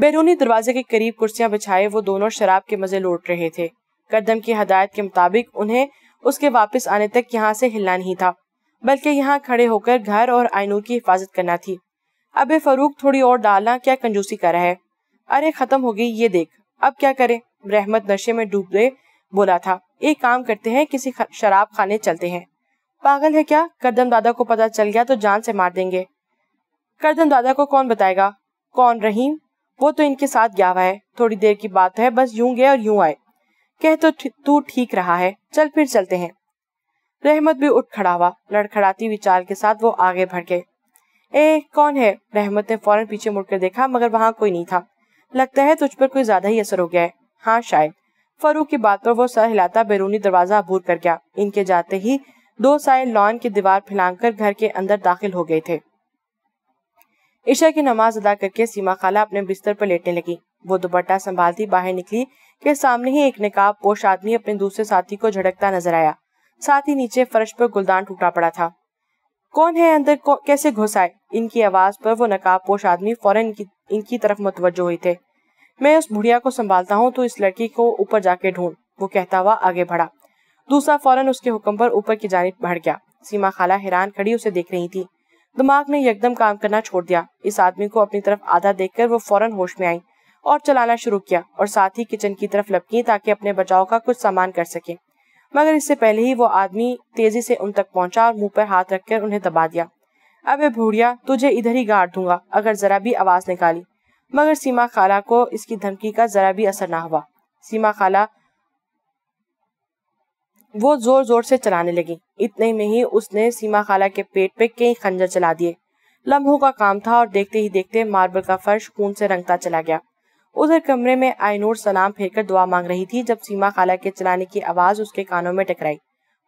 बैरूनी दरवाजे के करीब कुर्सियां बिछाए वो दोनों शराब के मजे लौट रहे थे कदम की हदायत के मुताबिक उन्हें उसके वापस आने तक यहाँ से हिलना नहीं था बल्कि यहाँ खड़े होकर घर और आयनूर की हिफाजत करना थी अब फरूक थोड़ी और डालना क्या कंजूसी कर रहा है अरे खत्म हो गई ये देख अब क्या करें रहमत नशे में डूब गए बोला था एक काम करते हैं किसी शराब खाने चलते हैं पागल है क्या करदम दादा को पता चल गया तो जान से मार देंगे करदम दादा को कौन बताएगा कौन रहीम वो तो इनके साथ गया हुआ है थोड़ी देर की बात है बस यूं गए और यूं आए कह तो तू ठीक रहा है चल फिर चलते हैं रहमत भी उठ खड़ा हुआ लड़खड़ाती विचार के साथ वो आगे बढ़ गए ए कौन है रहमत ने फौरन पीछे मुड़कर देखा मगर वहां कोई नहीं था लगता है तुझ पर कोई ज्यादा ही असर हो गया है हाँ शायद फरूक की बात पर वो हिलाता बैरूनी दरवाजा अबूर कर गया इनके जाते ही दो साय लॉन की दीवार फैलाकर घर के अंदर दाखिल हो गए थे ईशा की नमाज अदा करके सीमा खाला अपने बिस्तर पर लेटने लगी वो दुपट्टा संभालती बाहर निकली के सामने ही एक निकाब पोश आदमी अपने दूसरे साथी को झड़कता नजर आया साथ ही नीचे फर्श पर गुलदान टूटा पड़ा था कौन है अंदर कैसे घुस आए इनकी आवाज पर वो नकाब पोश आदमी फौरन इनकी, इनकी तरफ मुतवजो हुए थे मैं उस बुढ़िया को संभालता हूँ तो इस लड़की को ऊपर जाके ढूंढ वो कहता हुआ आगे बढ़ा दूसरा फौरन उसके हुक्म पर ऊपर की जानब बढ़ गया सीमा खाला हैरान खड़ी उसे देख रही थी दिमाग ने एकदम काम करना छोड़ दिया इस आदमी को अपनी तरफ आधा देखकर वो फौरन होश में आई और चलाना शुरू किया और साथ ही किचन की तरफ लपकी ताकि अपने बचाव का कुछ सामान कर सके मगर इससे पहले ही वो आदमी तेजी से उन तक पहुंचा और मुंह पर हाथ रखकर उन्हें दबा दिया अबे भूड़िया तुझे इधर ही गाड़ दूंगा अगर जरा भी आवाज निकाली मगर सीमा खाला को इसकी धमकी का जरा भी असर ना हुआ सीमा खाला वो जोर जोर से चलाने लगी इतने में ही उसने सीमा खाला के पेट पे कई खंजर चला दिए लम्हों का काम था और देखते ही देखते मार्बल का फर्श खून से रंगता चला गया उधर कमरे में आयनूर सलाम फेंककर दुआ मांग रही थी जब सीमा खाला के चलाने की आवाज उसके कानों में टकराई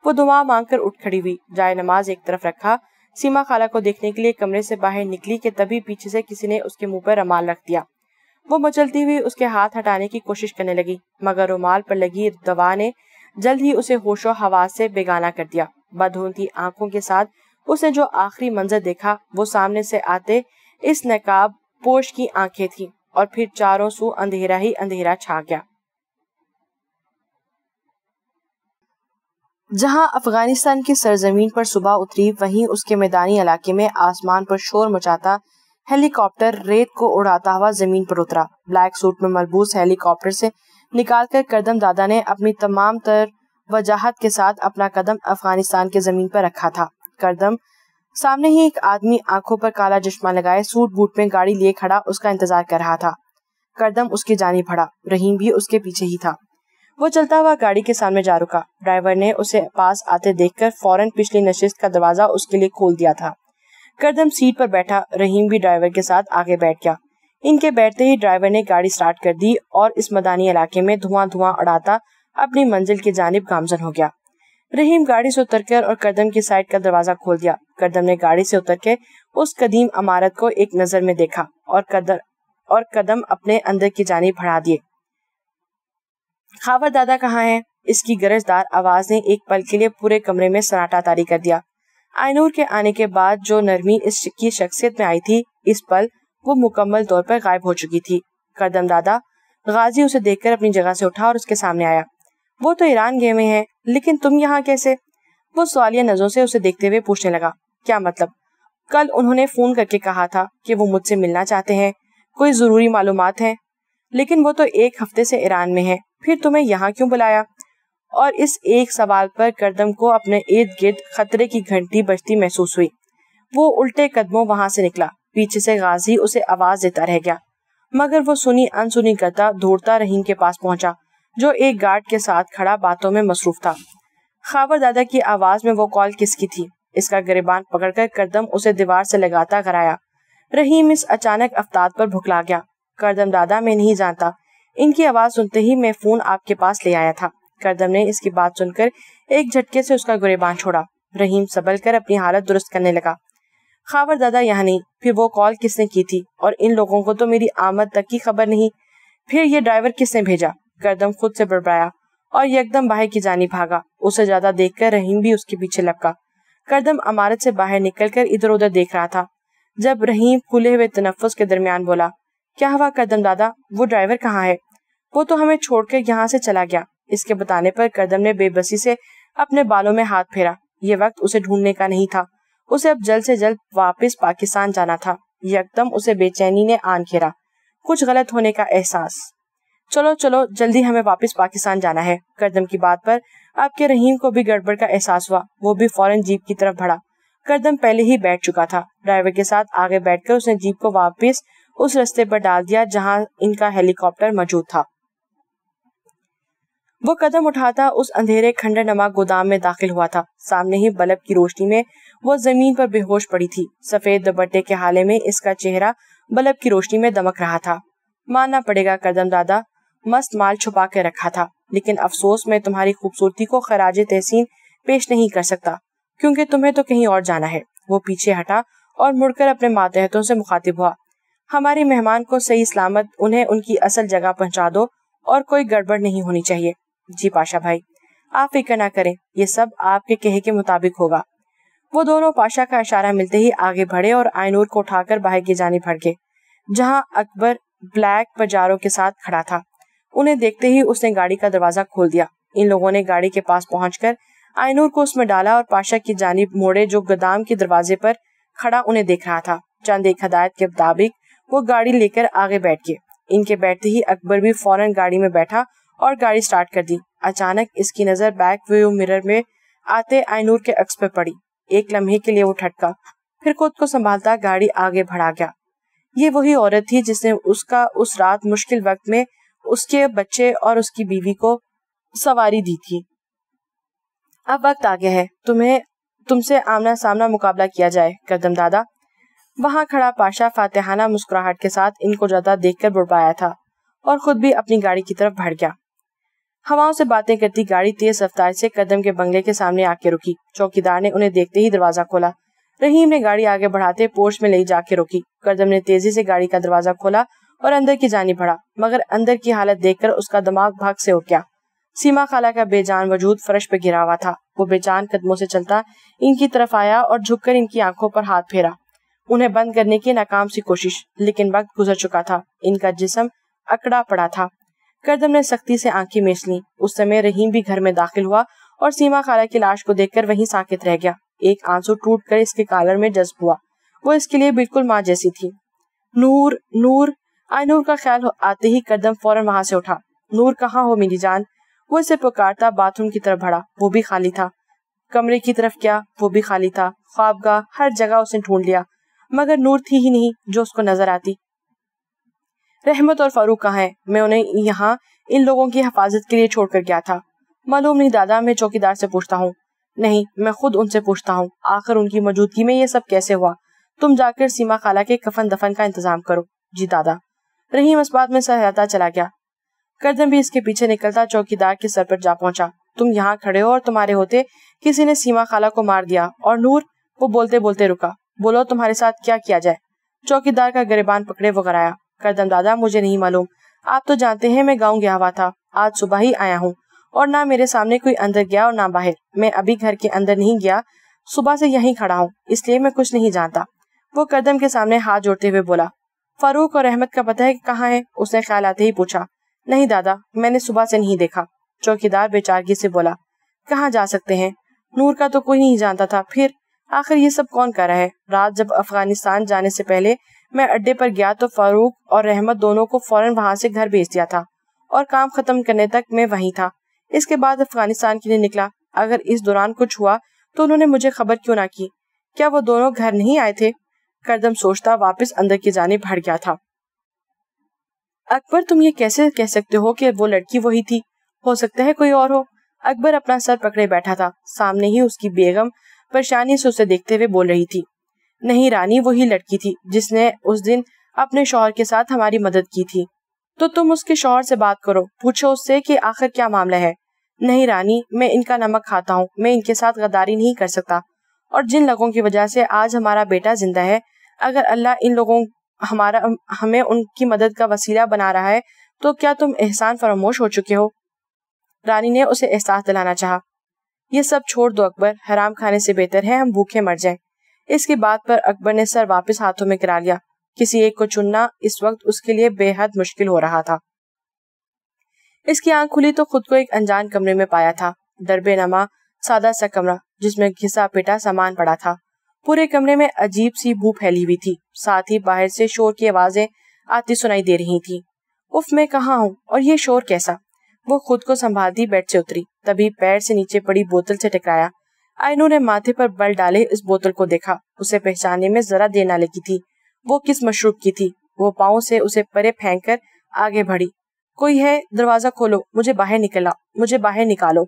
वो दुआ मांगकर उठ खड़ी हुई जाय नमाज एक तरफ रखा सीमा खाला को देखने के लिए कमरे से बाहर निकली कि तभी पीछे से किसी ने उसके मुंह पर रुमाल रख दिया वो मचलती हुई उसके हाथ हटाने की कोशिश करने लगी मगर रुमाल पर लगी दवा ने जल्द ही उसे होशो हवास से बेगाना कर दिया बदहोती आंखों के साथ उसने जो आखिरी मंजर देखा वो सामने से आते इस नकाब पोश की आंखें थी और फिर चारों सू अंधेरा ही अंधेरा छा गया जहां अफगानिस्तान की सरजमीन पर सुबह उतरी वहीं उसके मैदानी इलाके में आसमान पर शोर मचाता हेलीकॉप्टर रेत को उड़ाता हुआ जमीन पर उतरा ब्लैक सूट में मलबूस हेलीकॉप्टर से निकालकर करदम दादा ने अपनी तमाम तर वजाहत के साथ अपना कदम अफगानिस्तान के जमीन पर रखा था करदम सामने ही एक आदमी आंखों पर काला चश्मा लगाए सूट बूट में गाड़ी लिए खड़ा उसका इंतजार कर रहा था करदम उसकी जानी भड़ा रहीम भी उसके पीछे ही था वो चलता हुआ गाड़ी के सामने जा रुका ड्राइवर ने उसे पास आते देखकर फौरन पिछली नशिस्त का दरवाजा उसके लिए खोल दिया था करदम सीट पर बैठा रहीम भी ड्राइवर के साथ आगे बैठ गया इनके बैठते ही ड्राइवर ने गाड़ी स्टार्ट कर दी और इस मदानी इलाके में धुआं धुआं उड़ाता अपनी मंजिल की जानब गामजन हो गया रहीम गाड़ी से उतरकर और करदम की साइड का दरवाजा खोल दिया करदम ने गाड़ी से उतर के उस कदीम अमारत को एक नजर में देखा और कदर और कदम अपने अंदर की जानी बढ़ा दिए खावर दादा कहाँ है इसकी गरजदार आवाज ने एक पल के लिए पूरे कमरे में सनाटा तारी कर दिया आयनूर के आने के बाद जो नरमी इस की शख्सियत में आई थी इस पल वो मुकम्मल तौर पर गायब हो चुकी थी करदम दादा गाजी उसे देखकर अपनी जगह से उठा और उसके सामने आया वो तो ईरान गए हुए हैं लेकिन तुम यहाँ कैसे वो सवालिया नजरों से उसे देखते हुए पूछने लगा क्या मतलब कल उन्होंने फोन करके कहा था कि वो मुझसे मिलना चाहते हैं कोई जरूरी मालूम है लेकिन वो तो एक हफ्ते से ईरान में है फिर तुम्हें यहाँ क्यों बुलाया और इस एक सवाल पर करदम को अपने इर्द गिर्द खतरे की घंटी बजती महसूस हुई वो उल्टे कदमों वहां से निकला पीछे से गाजी उसे आवाज देता रह गया मगर वो सुनी अनसुनी करता दौड़ता रहीम के पास पहुंचा जो एक गार्ड के साथ खड़ा बातों में मसरूफ था खाबर दादा की आवाज में वो कॉल किसकी थी इसका गरीबान पकड़कर करदम उसे दीवार से लगाता कराया रहीम इस अचानक अफ्ताद पर भुखला गया करदम दादा में नहीं जानता इनकी आवाज सुनते ही मैं फोन आपके पास ले आया था करदम ने इसकी बात सुनकर एक झटके से उसका गुरेबान छोड़ा रहीम संभल कर अपनी हालत दुरुस्त करने लगा खबर दादा यहाँ नहीं फिर वो कॉल किसने की थी और इन लोगों को तो मेरी आमद तक की खबर नहीं फिर ये ड्राइवर किसने भेजा करदम खुद से बड़बड़ाया और यकदम बाहर की जानी भागा उसे ज्यादा देखकर रहीम भी उसके पीछे लपका करदम अमारत से बाहर निकलकर इधर उधर देख रहा था जब रहीम खुले हुए तनफ्फुस के दरमियान बोला क्या हुआ करदम दादा वो ड्राइवर कहाँ है वो तो हमें छोड़कर यहाँ से चला गया इसके बताने पर करदम ने बेबसी से अपने बालों में हाथ फेरा ये वक्त उसे ढूंढने का नहीं था उसे अब जल्द से जल्द वापस पाकिस्तान जाना था यकदम उसे बेचैनी ने आन घेरा कुछ गलत होने का एहसास चलो चलो जल्दी हमें वापस पाकिस्तान जाना है करदम की बात पर आपके रहीम को भी गड़बड़ का एहसास हुआ वो भी फौरन जीप की तरफ बढ़ा करदम पहले ही बैठ चुका था ड्राइवर के साथ आगे बैठकर उसने जीप को वापस उस रास्ते पर डाल दिया जहां इनका हेलीकॉप्टर मौजूद था वो कदम उठाता उस अंधेरे खंडर नमा गोदाम में दाखिल हुआ था सामने ही बल्ब की रोशनी में वो जमीन पर बेहोश पड़ी थी सफेद दुपट्टे के हाले में इसका चेहरा बल्ब की रोशनी में दमक रहा था मानना पड़ेगा कदम दादा मस्त माल छुपा के रखा था लेकिन अफसोस मैं तुम्हारी खूबसूरती को खराज तहसीन पेश नहीं कर सकता क्योंकि तुम्हें तो कहीं और जाना है वो पीछे हटा और मुड़कर अपने मातहतों से मुखातिब हुआ हमारे मेहमान को सही सलामत उन्हें उनकी असल जगह पहुंचा दो और कोई गड़बड़ नहीं होनी चाहिए जी पाशा भाई आप फिक्र ना करें ये सब आपके कहे के मुताबिक होगा वो दोनों पाशा का इशारा मिलते ही आगे बढ़े और आयनूर को उठाकर बाहर की जानी भड़के जहां अकबर ब्लैक बजारों के साथ खड़ा था उन्हें देखते ही उसने गाड़ी का दरवाजा खोल दिया इन लोगों ने गाड़ी के पास पहुंचकर आयनूर को उसमें डाला और पाशा की जानी मोड़े जो गोदाम के दरवाजे पर खड़ा उन्हें देख रहा था चंद एक हदायत के मुताबिक वो गाड़ी लेकर आगे बैठ गए इनके बैठते ही अकबर भी फौरन गाड़ी में बैठा और गाड़ी स्टार्ट कर दी अचानक इसकी नजर बैक व्यू मिरर में आते आयनूर के अक्स पे पड़ी एक लम्हे के लिए वो ठटका फिर खुद को संभालता गाड़ी आगे बढ़ा गया ये वही औरत थी जिसने उसका उस रात मुश्किल वक्त में उसके बच्चे और उसकी बीवी को सवारी दी थी अब वक्त आ गया है तुम्हें तुमसे आमना सामना मुकाबला किया जाए करदम दादा वहां खड़ा पाशा फातेहाना मुस्कुराहट के साथ इनको ज्यादा देखकर बुड़पाया था और खुद भी अपनी गाड़ी की तरफ भड़ गया हवाओं से बातें करती गाड़ी तेज रफ्तार से कदम के बंगले के सामने आके रुकी चौकीदार ने उन्हें देखते ही दरवाजा खोला रहीम ने गाड़ी आगे बढ़ाते पोर्च में ले जाके रोकी कदम ने तेजी से गाड़ी का दरवाजा खोला और अंदर की जानी पड़ा मगर अंदर की हालत देखकर उसका दिमाग भाग से उठ गया सीमा खाला का बेजान वजूद फर्श पर गिरा हुआ था वो बेजान कदमों से चलता इनकी तरफ आया और झुककर इनकी आंखों पर हाथ फेरा उन्हें बंद करने की नाकाम सी कोशिश लेकिन वक्त गुजर चुका था इनका जिसम अकड़ा पड़ा था करदम ने सख्ती से आंखें मेच ली उस समय रहीम भी घर में दाखिल हुआ और सीमा खाला की लाश को देखकर वहीं साकित रह गया एक आंसू टूट कर इसके कालर में जज्ब हुआ वो इसके लिए बिल्कुल माँ जैसी थी नूर नूर नूर का ख्याल आते ही करदम फौरन वहां से उठा नूर कहाँ हो मेरी जान वो इसे पुकारता बाथरूम की तरफ बढ़ा वो भी खाली था कमरे की तरफ क्या वो भी खाली था ख्वाबगा हर जगह उसने ढूंढ लिया मगर नूर थी ही नहीं जो उसको नजर आती रहमत और फारूक कहा है मैं उन्हें यहाँ इन लोगों की हिफाजत के लिए छोड़ कर गया था मालूम नहीं दादा मैं चौकीदार से पूछता हूँ नहीं मैं खुद उनसे पूछता हूँ आखिर उनकी मौजूदगी में ये सब कैसे हुआ तुम जाकर सीमा खाला के कफन दफन का इंतजाम करो जी दादा रहीम इस बात में सहायता चला गया करदम भी इसके पीछे निकलता चौकीदार के सर पर जा पहुंचा तुम यहाँ खड़े हो और तुम्हारे होते किसी ने सीमा खाला को मार दिया और नूर वो बोलते बोलते रुका बोलो तुम्हारे साथ क्या किया जाए चौकीदार का गरीबान पकड़े वगैरह करदम दादा मुझे नहीं मालूम आप तो जानते हैं मैं गाँव गया हुआ था आज सुबह ही आया हूँ और ना मेरे सामने कोई अंदर गया और ना बाहर मैं अभी घर के अंदर नहीं गया सुबह से यहीं खड़ा हूँ इसलिए मैं कुछ नहीं जानता वो कर्दम के सामने हाथ जोड़ते हुए बोला फारूक और अहमद का पता है कि कहाँ है उसने ख्याल आते ही पूछा नहीं दादा मैंने सुबह से नहीं देखा चौकीदार बेचारगी से बोला कहाँ जा सकते हैं नूर का तो कोई नहीं जानता था फिर आखिर ये सब कौन कर रहा है रात जब अफगानिस्तान जाने से पहले मैं अड्डे पर गया तो फारूक और रहमत दोनों को फौरन वहां से घर भेज दिया था और काम खत्म करने तक मैं वहीं था इसके बाद अफगानिस्तान के लिए निकला अगर इस दौरान कुछ हुआ तो उन्होंने मुझे खबर क्यों ना की क्या वो दोनों घर नहीं आए थे करदम सोचता वापस अंदर की जाने भर गया था अकबर तुम ये कैसे कह सकते हो कि वो लड़की वही थी हो सकता है कोई और हो अकबर अपना सर पकड़े बैठा था सामने ही उसकी बेगम परेशानी से उसे देखते हुए बोल रही थी नहीं रानी वही लड़की थी जिसने उस दिन अपने शोहर के साथ हमारी मदद की थी तो तुम उसके शोहर से बात करो पूछो उससे कि आखिर क्या मामला है नहीं रानी मैं इनका नमक खाता हूँ मैं इनके साथ गद्दारी नहीं कर सकता और जिन लोगों की वजह से आज हमारा बेटा जिंदा है अगर अल्लाह इन लोगों हमारा हमें उनकी मदद का वसीला बना रहा है तो क्या तुम एहसान फरामोश हो चुके हो रानी ने उसे एहसास दिलाना चाहा। ये सब छोड़ दो अकबर हराम खाने से बेहतर है हम भूखे मर जाएं। इसके बाद पर अकबर ने सर वापस हाथों में गिरा लिया किसी एक को चुनना इस वक्त उसके लिए बेहद मुश्किल हो रहा था इसकी आंख खुली तो खुद को एक अनजान कमरे में पाया था दरबे नमा सादा सा कमरा जिसमें घिसा पिटा सामान पड़ा था पूरे कमरे में अजीब सी भू फैली हुई थी साथ ही बाहर से शोर की आवाजें आती सुनाई दे रही थी उफ मैं कहाँ हूँ और ये शोर कैसा वो खुद को संभालती बेड से उतरी तभी पैर से नीचे पड़ी बोतल से टकराया आयनू ने माथे पर बल डाले इस बोतल को देखा उसे पहचानने में जरा देर ना लगी थी वो किस मशरूब की थी वो पाओ से उसे परे फेंक कर आगे बढ़ी कोई है दरवाजा खोलो मुझे बाहर निकला मुझे बाहर निकालो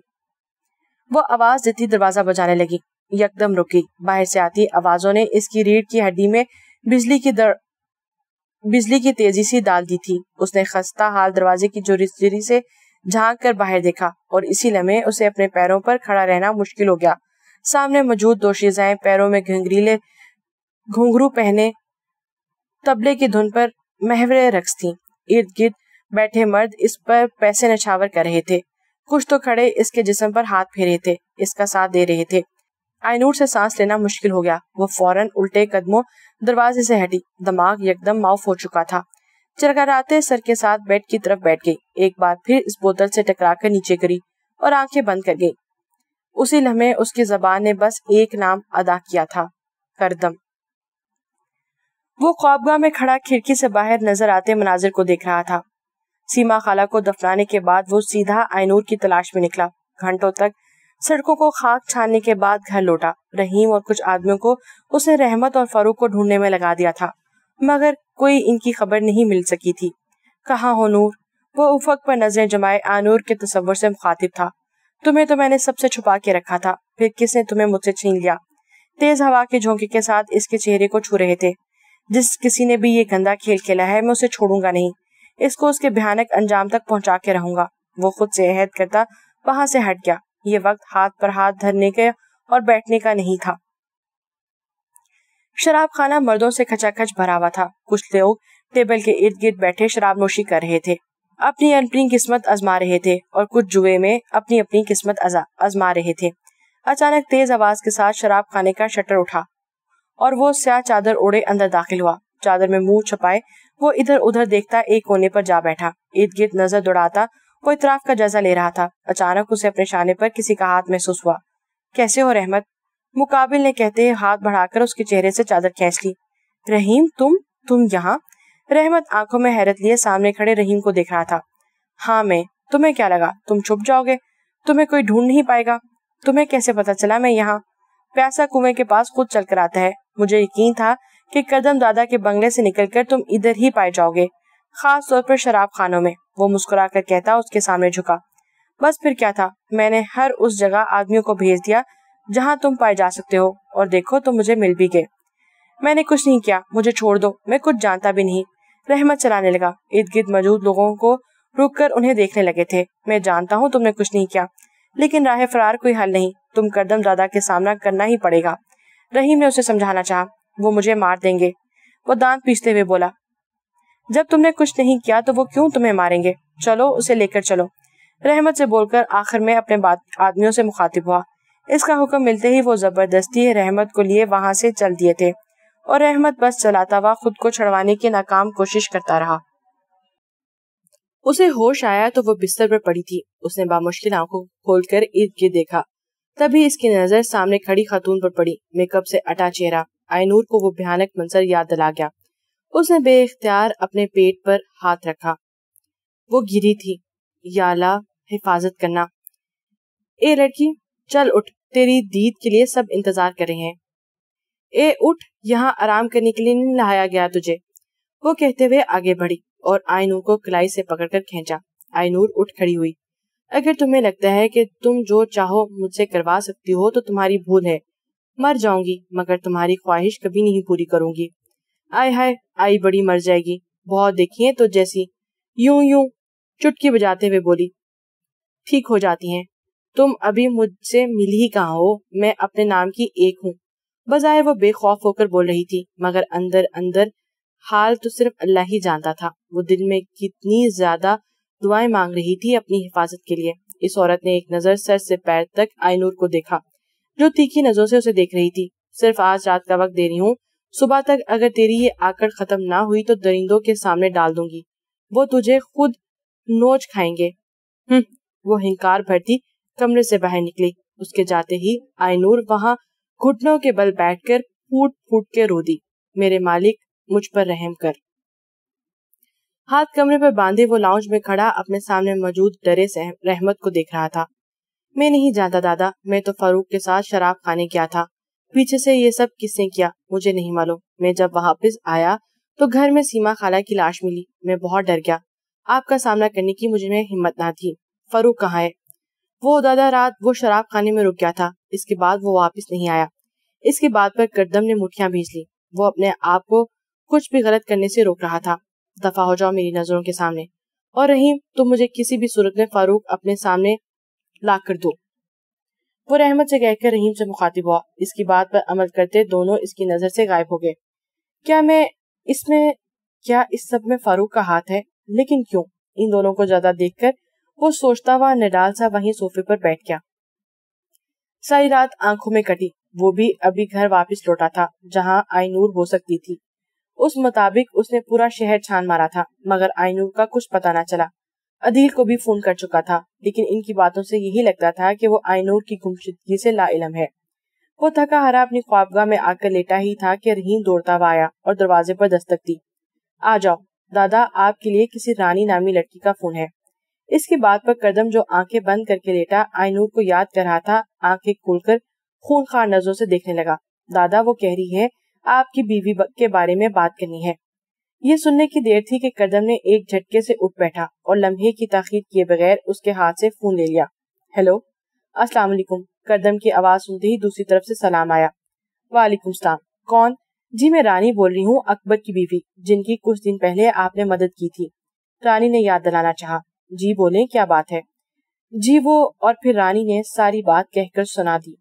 वो आवाज देती दरवाजा बजाने लगी यकदम रुकी बाहर से आती आवाजों ने इसकी रीढ़ की हड्डी में बिजली की दर बिजली की तेजी से डाल दी थी उसने खस्ता हाल दरवाजे की जोरी से झांक कर बाहर देखा और इसी लम्हे उसे अपने पैरों पर खड़ा रहना मुश्किल हो गया सामने मौजूद दो शीजाएं पैरों में घंगरीले घुंघरू पहने तबले की धुन पर महवरे रक्स थी इर्द गिर्द बैठे मर्द इस पर पैसे नछावर कर रहे थे कुछ तो खड़े इसके जिसम पर हाथ फेरे थे इसका साथ दे रहे थे आयनूर से सांस लेना मुश्किल हो गया वो फौरन उल्टे कदमों दरवाजे से हटी दिमाग एकदम माउफ हो चुका था चिरकराते सर के साथ बेड की तरफ बैठ गई एक बार फिर इस बोतल से टकरा कर नीचे गिरी और आंखें बंद कर गई उसी लम्हे उसकी जबान ने बस एक नाम अदा किया था करदम वो ख्वाबगाह में खड़ा खिड़की से बाहर नजर आते मनाजिर को देख रहा था सीमा खाला को दफनाने के बाद वो सीधा आयनूर की तलाश में निकला घंटों तक सड़कों को खाक छानने के बाद घर लौटा रहीम और कुछ आदमियों को उसने रहमत और फारूक को ढूंढने में लगा दिया था मगर कोई इनकी खबर नहीं मिल सकी थी कहा हो नूर वो उफक पर नजरें जमाए आनूर के तस्वर से मुखातिब था तुम्हें तो मैंने सबसे छुपा के रखा था फिर किसने तुम्हें मुझसे छीन लिया तेज हवा के झोंके के साथ इसके चेहरे को छू रहे थे जिस किसी ने भी ये गंदा खेल खेला है मैं उसे छोड़ूंगा नहीं इसको उसके भयानक अंजाम तक पहुंचा के रहूंगा वो खुद से अहद करता वहां से हट गया ये वक्त हाथ पर हाथ धरने के और बैठने का नहीं था शराब खाना मर्दों से खचाखच भरा हुआ था कुछ लोग टेबल के इर्द गिर्द बैठे शराब नोशी कर रहे थे अपनी अपनी किस्मत आजमा रहे थे और कुछ जुए में अपनी अपनी किस्मत आजमा रहे थे अचानक तेज आवाज के साथ शराब खाने का शटर उठा और वो स्याह चादर ओढ़े अंदर दाखिल हुआ चादर में मुंह छपाए वो इधर उधर देखता एक कोने पर जा बैठा इर्द गिर्द नजर दौड़ाता वो इतराफ का जायजा ले रहा था अचानक उसे अपने शाने पर किसी का हाथ महसूस हुआ कैसे हो रहमत मुकाबिल ने कहते हाथ बढ़ाकर उसके चेहरे से चादर खींच ली रहीम तुम तुम यहाँ रहमत आंखों में हैरत लिए सामने खड़े रहीम को देख रहा था हाँ मैं तुम्हें क्या लगा तुम छुप जाओगे तुम्हें कोई ढूंढ नहीं पाएगा तुम्हें कैसे पता चला मैं यहाँ प्यासा कुएं के पास खुद चलकर आता है मुझे यकीन था कि कदम दादा के बंगले से निकलकर तुम इधर ही पाए जाओगे खास तौर पर शराब खानों में वो मुस्कुरा कर कहता उसके सामने झुका बस फिर क्या था मैंने हर उस जगह आदमियों को भेज दिया जहाँ तुम पाए जा सकते हो और देखो तुम मुझे मिल भी गए मैंने कुछ नहीं किया मुझे छोड़ दो मैं कुछ जानता भी नहीं रहमत चलाने लगा इर्द गिर्द मौजूद लोगों को रुक कर उन्हें देखने लगे थे मैं जानता हूँ तुमने कुछ नहीं किया लेकिन राह फरार कोई हल नहीं तुम करदम दादा के सामना करना ही पड़ेगा रहीम ने उसे समझाना चाहा वो मुझे मार देंगे वो दांत पीसते हुए बोला जब तुमने कुछ नहीं किया तो वो क्यों तुम्हें मारेंगे चलो उसे लेकर चलो रहमत से बोलकर आखिर में अपने आदमियों से मुखातिब हुआ इसका हुक्म मिलते ही वो जबरदस्ती रहमत को लिए वहां से चल दिए थे और अहमद बस चलाता हुआ खुद को छड़वाने की नाकाम कोशिश करता रहा उसे होश आया तो वो बिस्तर पर पड़ी थी उसने बामुश्किल आंखों खोलकर इर्द गिर्द देखा तभी इसकी नजर सामने खड़ी खातून पर पड़ी मेकअप से अटा चेहरा आयनूर को वो भयानक मंजर याद दिला गया उसने बेख्तियार अपने पेट पर हाथ रखा वो गिरी थी याला हिफाजत करना ए लड़की चल उठ तेरी दीद के लिए सब इंतजार कर रहे हैं ए उठ यहाँ आराम करने के लिए नहीं लाया गया तुझे वो कहते हुए आगे बढ़ी और आयनूर को कलाई से पकड़कर खींचा आयनूर उठ खड़ी हुई अगर तुम्हें लगता है कि तुम जो चाहो मुझसे करवा सकती हो तो तुम्हारी भूल है मर जाऊंगी मगर तुम्हारी ख्वाहिश कभी नहीं पूरी करूंगी आय हाय आई बड़ी मर जाएगी बहुत देखी है तो जैसी यूं यूं चुटकी बजाते हुए बोली ठीक हो जाती हैं तुम अभी मुझसे मिल ही कहा हो मैं अपने नाम की एक हूँ बजायर वो बेखौफ होकर बोल रही थी मगर अंदर अंदर हाल तो सिर्फ अल्लाह ही जानता था वो दिल में कितनी ज्यादा दुआएं मांग रही थी अपनी हिफाजत के लिए इस औरत ने एक नजर सर से पैर तक आयनूर को देखा जो तीखी नजरों से उसे देख रही थी सिर्फ आज रात का वक्त दे रही हूँ सुबह तक अगर तेरी ये आकड़ खत्म ना हुई तो दरिंदों के सामने डाल दूंगी वो तुझे खुद नोच खाएंगे हम्म, वो हिंकार भरती कमरे से बाहर निकली उसके जाते ही आयनूर वहां घुटनों के बल बैठकर फूट फूट के रो दी मेरे मालिक मुझ पर रहम कर हाथ कमरे पर बांधे वो लाउंज में खड़ा अपने सामने मौजूद डरे से रहमत को देख रहा था मैं नहीं जानता दादा मैं तो फारूक के साथ शराब खाने गया था पीछे से ये सब किसने किया मुझे नहीं मालूम मैं जब वापस आया तो घर में सीमा खाला की लाश मिली मैं बहुत डर गया आपका सामना करने की मुझे हिम्मत ना थी फारूक कहाँ है वो दादा रात वो शराब खाने में रुक गया था इसके बाद वो वापस नहीं आया इसके बाद पर करदम ने मुठिया भेज ली वो अपने आप को कुछ भी गलत करने से रोक रहा था दफा हो जाओ मेरी नजरों के सामने और रहीम तुम मुझे किसी भी सूरत में फारूक अपने सामने ला कर दो वो रहमत से कहकर रहीम से मुखातिब हुआ इसकी बात पर अमल करते दोनों इसकी नजर से गायब हो गए क्या मैं इसमें क्या इस सब में फारूक का हाथ है लेकिन क्यों इन दोनों को ज्यादा देखकर कुछ सोचता हुआ निडाल सा वहीं सोफे पर बैठ गया सारी रात आंखों में कटी वो भी अभी घर वापस लौटा था जहाँ आईनूर हो सकती थी उस मुताबिक उसने पूरा शहर छान मारा था मगर आईनूर का कुछ पता न चला अधील को भी फोन कर चुका था लेकिन इनकी बातों से यही लगता था कि वो आईनूर की गुमशुदगी से लाइलम है वो थका हरा अपनी ख्वाबगाह में आकर लेटा ही था कि रहीम दौड़ता हुआ आया और दरवाजे पर दस्तक दी आ जाओ दादा आपके लिए किसी रानी नामी लड़की का फोन है इसके बाद पर कदम जो आंखें बंद करके लेटा आयनूर को याद कर रहा था आंखें खोलकर खून खार नजरों से देखने लगा दादा वो कह रही है आपकी बीवी के बारे में बात करनी है ये सुनने की देर थी कि कदम ने एक झटके से उठ बैठा और लम्हे की ताकीद किए बगैर उसके हाथ से फोन ले लिया हेलो अस्सलाम वालेकुम कदम की आवाज सुनते ही दूसरी तरफ से सलाम आया वालेकुम सलाम कौन जी मैं रानी बोल रही हूँ अकबर की बीवी जिनकी कुछ दिन पहले आपने मदद की थी रानी ने याद दिलाना चाहा जी बोले क्या बात है जी वो और फिर रानी ने सारी बात कहकर सुना दी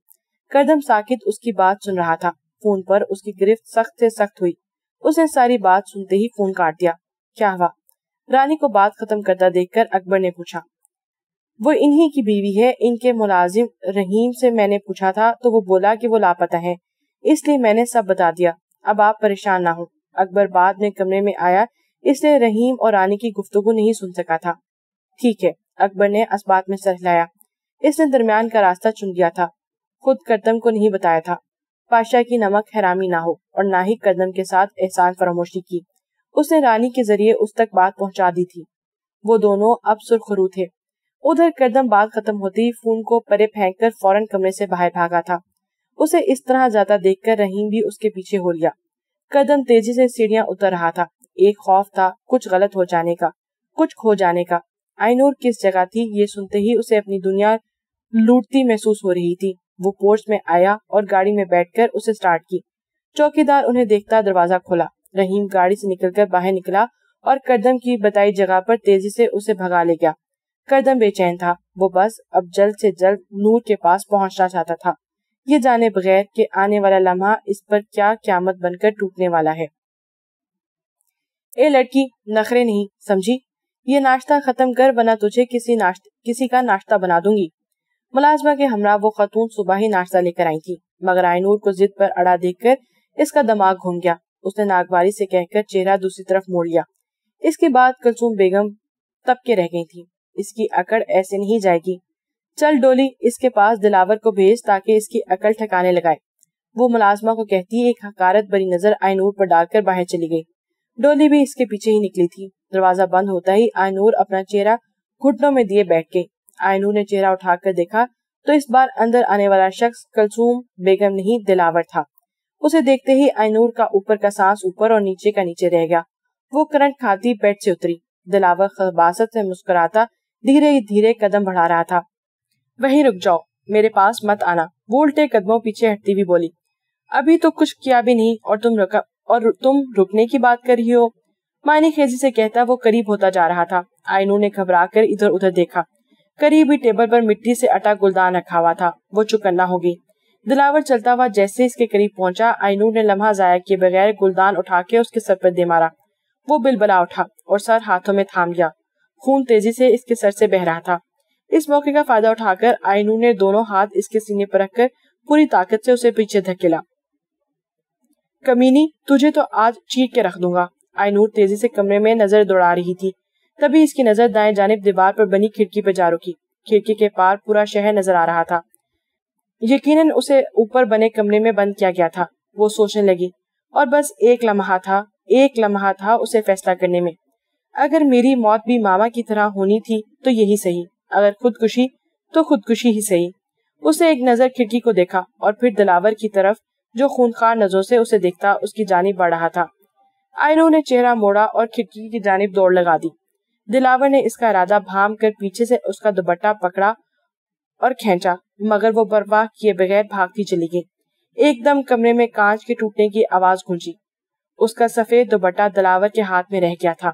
करदम साकित उसकी बात सुन रहा था फोन पर उसकी गिरफ्त सख्त से सख्त हुई उसने सारी बात सुनते ही फोन काट दिया क्या हुआ रानी को बात खत्म करता देखकर अकबर ने पूछा वो इन्हीं की बीवी है इनके मुलाजिम रहीम से मैंने पूछा था तो वो बोला कि वो लापता है इसलिए मैंने सब बता दिया अब आप परेशान ना हो अकबर बाद में कमरे में आया इसलिए रहीम और रानी की गुफ्तगु नहीं सुन सका था ठीक है अकबर ने असबात में सर हिलाया इसने दरमियान का रास्ता चुन लिया था खुद करदम को नहीं बताया था पाशाह की नमक हैरामी ना हो और ना ही करदम के साथ एहसान फरामोशी की उसने रानी के जरिए उस तक बात पहुंचा दी थी वो दोनों अब सुरखरू थे उधर करदम बात खत्म होती फोन को परे फेंक कर फौरन कमरे से बाहर भागा था उसे इस तरह जाता देखकर रहीम भी उसके पीछे हो लिया कदम तेजी से सीढ़ियां उतर रहा था एक खौफ था कुछ गलत हो जाने का कुछ खो जाने का आइनूर किस जगह थी ये सुनते ही उसे अपनी दुनिया लूटती महसूस हो रही थी वो पोर्च में आया और गाड़ी में बैठकर उसे स्टार्ट की चौकीदार उन्हें देखता दरवाजा खोला रहीम गाड़ी से निकलकर बाहर निकला और करदम की बताई जगह पर तेजी से उसे भगा ले गया करदम बेचैन था वो बस अब जल्द से जल्द नूर के पास पहुंचना चाहता था ये जाने बगैर कि आने वाला लम्हा इस पर क्या क्यामत बनकर टूटने वाला है ए लड़की नखरे नहीं समझी ये नाश्ता खत्म कर बना तुझे किसी नाश्ता किसी का नाश्ता बना दूंगी मुलाजमा के हमरा वो खतून सुबह ही नाश्ता लेकर आई थी मगर आयनूर को जिद पर अड़ा कर इसका दिमाग घूम गया उसने नागवारी से कहकर चेहरा दूसरी तरफ मोड़ लिया इसके बाद कलसूम बेगम तब के रह गई थी इसकी अकड़ ऐसे नहीं जाएगी चल डोली इसके पास दिलावर को भेज ताकि इसकी अकल ठकाने लगाए वो मुलाजमा को कहती एक हकारत भरी नजर आयनूर पर डालकर बाहर चली गई डोली भी इसके पीछे ही निकली थी दरवाजा बंद होता ही आयनूर अपना चेहरा घुटनों में दिए बैठ गई आयनूर ने चेहरा उठाकर देखा तो इस बार अंदर आने वाला शख्स कलसूम बेगम नहीं दिलावर था उसे देखते ही आयनूर का ऊपर का सांस ऊपर और नीचे का नीचे रह गया वो करंट खाती बेड से उतरी दिलावर खबासत से मुस्कुराता धीरे धीरे कदम बढ़ा रहा था वहीं रुक जाओ मेरे पास मत आना वो उल्टे कदमों पीछे हटती हुई बोली अभी तो कुछ किया भी नहीं और तुम रुका और तुम रुकने की बात कर रही हो मायने खेजी से कहता वो करीब होता जा रहा था आयनू ने घबरा कर इधर उधर देखा करीब ही टेबल पर मिट्टी से अटा गुलदान रखा हुआ था वो चुकन्ना होगी दिलावर चलता हुआ जैसे इसके करीब पहुंचा आयनूर ने लम्हा जाया किए बगैर गुलदान उठा के उसके सर पर दे मारा वो बिलबला उठा और सर हाथों में थाम लिया खून तेजी से इसके सर से बह रहा था इस मौके का फायदा उठाकर आयनू ने दोनों हाथ इसके सीने पर रखकर पूरी ताकत से उसे पीछे धकेला कमीनी तुझे तो आज चीख के रख दूंगा आयनूर तेजी से कमरे में नजर दौड़ा रही थी तभी इसकी नजर दाएं जानब दीवार पर बनी खिड़की पर जा रुकी खिड़की के पार पूरा शहर नजर आ रहा था यकीनन उसे ऊपर बने कमरे में बंद किया गया था वो सोचने लगी और बस एक लम्हा था एक लम्हा था उसे फैसला करने में अगर मेरी मौत भी मामा की तरह होनी थी तो यही सही अगर खुदकुशी तो खुदकुशी ही सही उसने एक नजर खिड़की को देखा और फिर दिलावर की तरफ जो खूनखार नजरों से उसे देखता उसकी जानी बढ़ रहा था आयनो ने चेहरा मोड़ा और खिड़की की जानब दौड़ लगा दी दिलावर ने इसका इरादा भाम कर पीछे से उसका दुपट्टा पकड़ा और खींचा मगर वो बर्बाद किए बगैर भागती चली गई एकदम कमरे में कांच के टूटने की आवाज गूंजी उसका सफेद दुपट्टा दिलावर के हाथ में रह गया था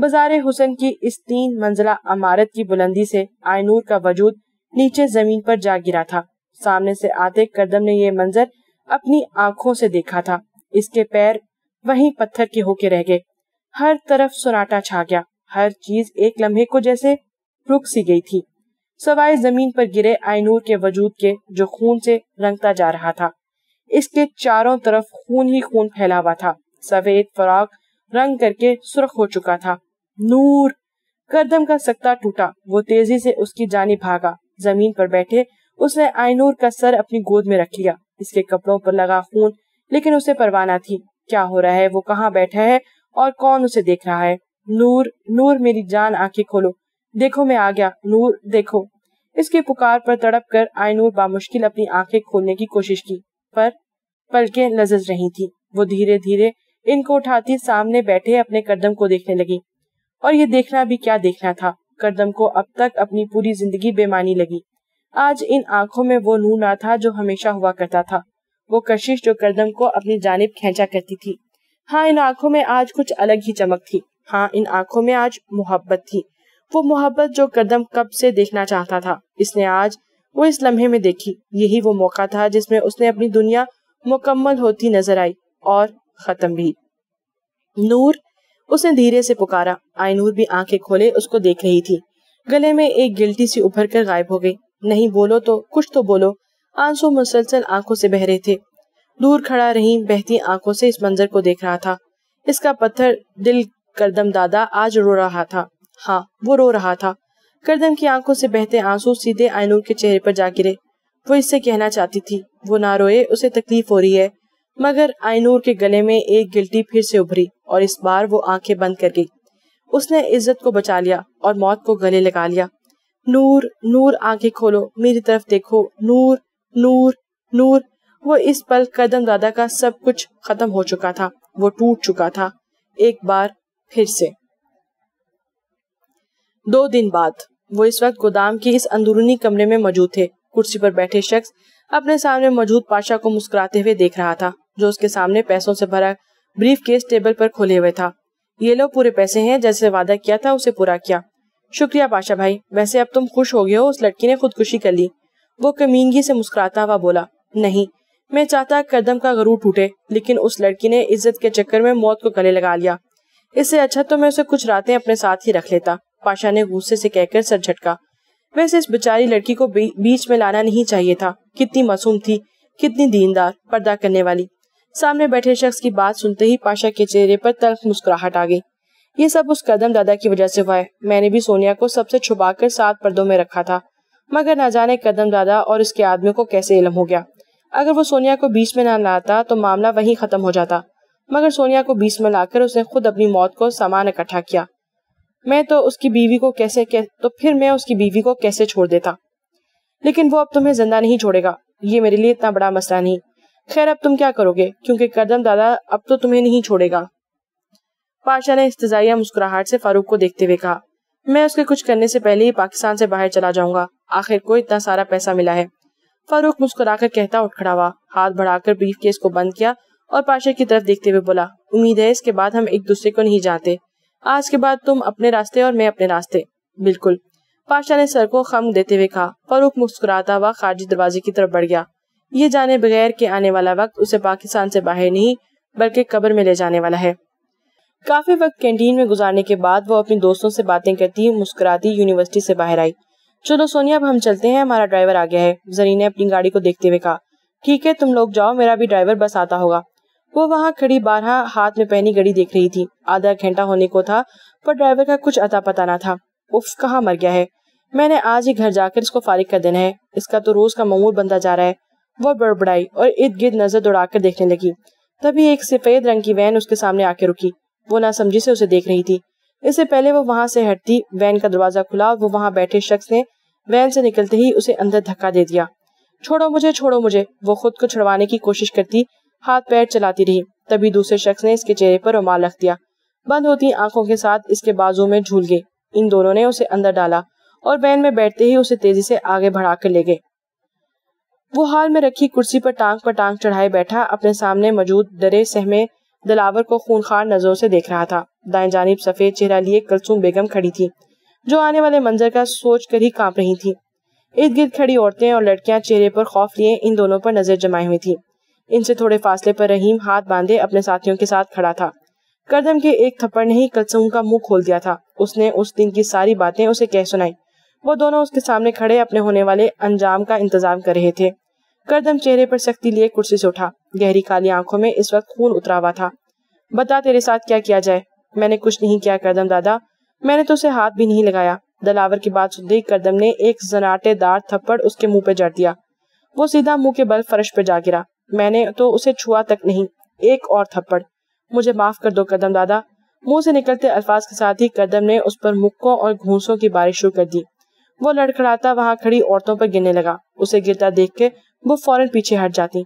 बाजार हुसन की इस तीन मंजिला इमारत की बुलंदी से आयनूर का वजूद नीचे जमीन पर जा गिरा था सामने से आते करदम ने यह मंजर अपनी आंखों से देखा था इसके पैर वहीं पत्थर के होके रह गए हर तरफ सुराटा छा गया हर चीज एक लम्हे को जैसे रुक सी गई थी सवाए जमीन पर गिरे आयनूर के वजूद के जो खून से रंगता जा रहा था इसके चारों तरफ खून ही खून फैला हुआ था सफेद फराक रंग करके सुर्ख हो चुका था नूर कर्दम का सकता टूटा वो तेजी से उसकी जानी भागा जमीन पर बैठे उसने आयनूर का सर अपनी गोद में रख लिया इसके कपड़ों पर लगा खून लेकिन उसे परवाना थी क्या हो रहा है वो कहाँ बैठा है और कौन उसे देख रहा है नूर नूर मेरी जान आंखें खोलो देखो मैं आ गया नूर देखो इसके पुकार पर तड़प कर आयनूर बामुश्किल अपनी आंखें खोलने की कोशिश की पर पलकें लजज रही थी वो धीरे धीरे इनको उठाती सामने बैठे अपने कदम को देखने लगी और ये देखना भी क्या देखना था कदम को अब तक अपनी पूरी जिंदगी बेमानी लगी आज इन आंखों में वो नूर ना था जो हमेशा हुआ करता था वो कशिश जो करदम को अपनी जानब खेचा करती थी हाँ इन आंखों में आज कुछ अलग ही चमक थी हाँ इन आंखों में आज मोहब्बत थी वो मोहब्बत जो करदम कब से देखना चाहता था इसने आज वो इस लम्हे में देखी यही वो मौका था जिसमें उसने अपनी दुनिया मुकम्मल होती नजर आई और खत्म भी नूर उसने धीरे से पुकारा आई नूर भी आंखें खोले उसको देख रही थी गले में एक गिल्टी सी उभर कर गायब हो गई नहीं बोलो तो कुछ तो बोलो आंसू मुसलसल आंखों से बह रहे थे दूर खड़ा रहीम बहती आंखों से इस मंजर को देख रहा था इसका पत्थर दिल करदम दादा आज रो रहा था हाँ वो रो रहा था करदम की आंखों से बहते आंसू सीधे आयनूर के चेहरे पर जा गिरे वो इससे कहना चाहती थी वो ना रोए उसे तकलीफ हो रही है मगर आयनूर के गले में एक गिल्टी फिर से उभरी और इस बार वो आंखें बंद कर गई उसने इज्जत को बचा लिया और मौत को गले लगा लिया नूर नूर आंखें खोलो मेरी तरफ देखो नूर नूर नूर वो इस पल कदम दादा का सब कुछ खत्म हो चुका था वो टूट चुका था एक बार फिर से दो दिन बाद वो इस वक्त गोदाम के इस अंदरूनी कमरे में मौजूद थे कुर्सी पर बैठे शख्स अपने सामने मौजूद पाशा को मुस्कुराते हुए देख रहा था जो उसके सामने पैसों से भरा ब्रीफ केस टेबल पर खोले हुए था ये लो पूरे पैसे हैं जैसे वादा किया था उसे पूरा किया शुक्रिया पाशा भाई वैसे अब तुम खुश हो गए हो उस लड़की ने खुदकुशी कर ली वो कमीनगी से मुस्कुराता हुआ बोला नहीं मैं चाहता कदम का गरूर टूटे लेकिन उस लड़की ने इज्जत के चक्कर में मौत को गले लगा लिया इससे अच्छा तो मैं उसे कुछ रातें अपने साथ ही रख लेता पाशा ने गुस्से से कहकर सर झटका वैसे इस बेचारी लड़की को बीच में लाना नहीं चाहिए था कितनी मासूम थी कितनी दीनदार पर्दा करने वाली सामने बैठे शख्स की बात सुनते ही पाशा के चेहरे पर तल्ख मुस्कुराहट आ गई ये सब उस कदम दादा की वजह से हुआ है मैंने भी सोनिया को सबसे छुपा कर सात पर्दों में रखा था मगर ना जाने कदम दादा और उसके आदमी को कैसे इलम हो गया अगर वो सोनिया को बीच में ना लाता तो मामला वहीं खत्म हो जाता मगर सोनिया को बीच में लाकर उसने खुद अपनी मौत को सामान इकट्ठा किया मैं तो उसकी बीवी को कैसे कै... तो फिर मैं उसकी बीवी को कैसे छोड़ देता लेकिन वो अब तुम्हें जिंदा नहीं छोड़ेगा ये मेरे लिए इतना बड़ा मसला नहीं खैर अब तुम क्या करोगे क्योंकि कदम दादा अब तो तुम्हें नहीं छोड़ेगा पाशा ने इस्तजाइया मुस्कुराहट से फारूक को देखते हुए कहा मैं उसके कुछ करने से पहले ही पाकिस्तान से बाहर चला जाऊंगा आखिर को इतना सारा पैसा मिला है फारूक मुस्कुराकर कहता उठ खड़ा हुआ हाथ बढ़ाकर ब्रीफ केस को बंद किया और पाशा की तरफ देखते हुए बोला उम्मीद है इसके बाद हम एक दूसरे को नहीं जानते आज के बाद तुम अपने रास्ते और मैं अपने रास्ते बिल्कुल पाशा ने सर को खम देते हुए कहा फारूक मुस्कुराता हुआ खारजी दरवाजे की तरफ बढ़ गया ये जाने बगैर के आने वाला वक्त उसे पाकिस्तान से बाहर नहीं बल्कि कब्र में ले जाने वाला है काफी वक्त कैंटीन में गुजारने के बाद वो अपने दोस्तों से बातें करती मुस्कुराती यूनिवर्सिटी से बाहर आई चलो सोनिया अब हम चलते हैं हमारा ड्राइवर आ गया है जरी ने अपनी गाड़ी को देखते हुए कहा ठीक है तुम लोग जाओ मेरा भी ड्राइवर बस आता होगा वो वहाँ खड़ी बारह हाथ में पहनी घड़ी देख रही थी आधा घंटा होने को था पर ड्राइवर का कुछ अता पता ना था उफ कहाँ मर गया है मैंने आज ही घर जाकर इसको फारिग कर देना है इसका तो रोज का ममूर बनता जा रहा है वह बड़बड़ाई और इर्द गिर्द नजर दौड़ाकर देखने लगी तभी एक सफेद रंग की वैन उसके सामने आके रुकी वो ना समझी से उसे देख रही थी इससे पहले वो वहां से हटती वैन का दरवाजा खुला और वो वहां बैठे शख्स ने वैन से निकलते ही उसे अंदर धक्का दे दिया छोड़ो मुझे छोड़ो मुझे वो खुद को छुड़वाने की कोशिश करती हाथ पैर चलाती रही तभी दूसरे शख्स ने इसके चेहरे पर रुमाल रख दिया बंद होती आंखों के साथ इसके बाजू में झूल गई इन दोनों ने उसे अंदर डाला और वैन में बैठते ही उसे तेजी से आगे बढ़ा कर ले गए वो हाल में रखी कुर्सी पर टांग पर टांग चढ़ाए बैठा अपने सामने मौजूद डरे सहमे दिलावर को खूनखार नजरों से देख रहा था दाएं जानब सफेद चेहरा लिए कलसुम बेगम खड़ी थी जो आने वाले मंजर का सोच कर ही कांप रही थी इर्द गिर्द खड़ी औरतें और लड़कियां चेहरे पर खौफ लिए इन दोनों पर नजर जमाए हुई थी इनसे थोड़े फासले पर रहीम हाथ बांधे अपने साथियों के साथ खड़ा था करदम के एक थप्पड़ ने ही कलसुम का मुंह खोल दिया था उसने उस दिन की सारी बातें उसे कह सुनाई वो दोनों उसके सामने खड़े अपने होने वाले अंजाम का इंतजाम कर रहे थे करदम चेहरे पर सख्ती लिए कुर्सी से उठा गहरी काली आंखों में इस वक्त खून उतरा हुआ था बता तेरे साथ क्या किया जाए मैंने कुछ नहीं किया करदम दादा मैंने तो उसे हाथ भी नहीं लगाया दलावर की बात सुनते ही करदम ने एक जनाटेदार थप्पड़ उसके मुंह पे जड़ दिया वो सीधा मुंह के बल फर्श पर जा गिरा मैंने तो उसे छुआ तक नहीं एक और थप्पड़ मुझे माफ कर दो कदम दादा मुंह से निकलते अल्फाज के साथ ही कदम ने उस पर मुक्कों और घूसों की बारिश शुरू कर दी वो लड़खड़ाता वहां खड़ी औरतों पर गिरने लगा उसे गिरता देख के वो फौरन पीछे हट जाती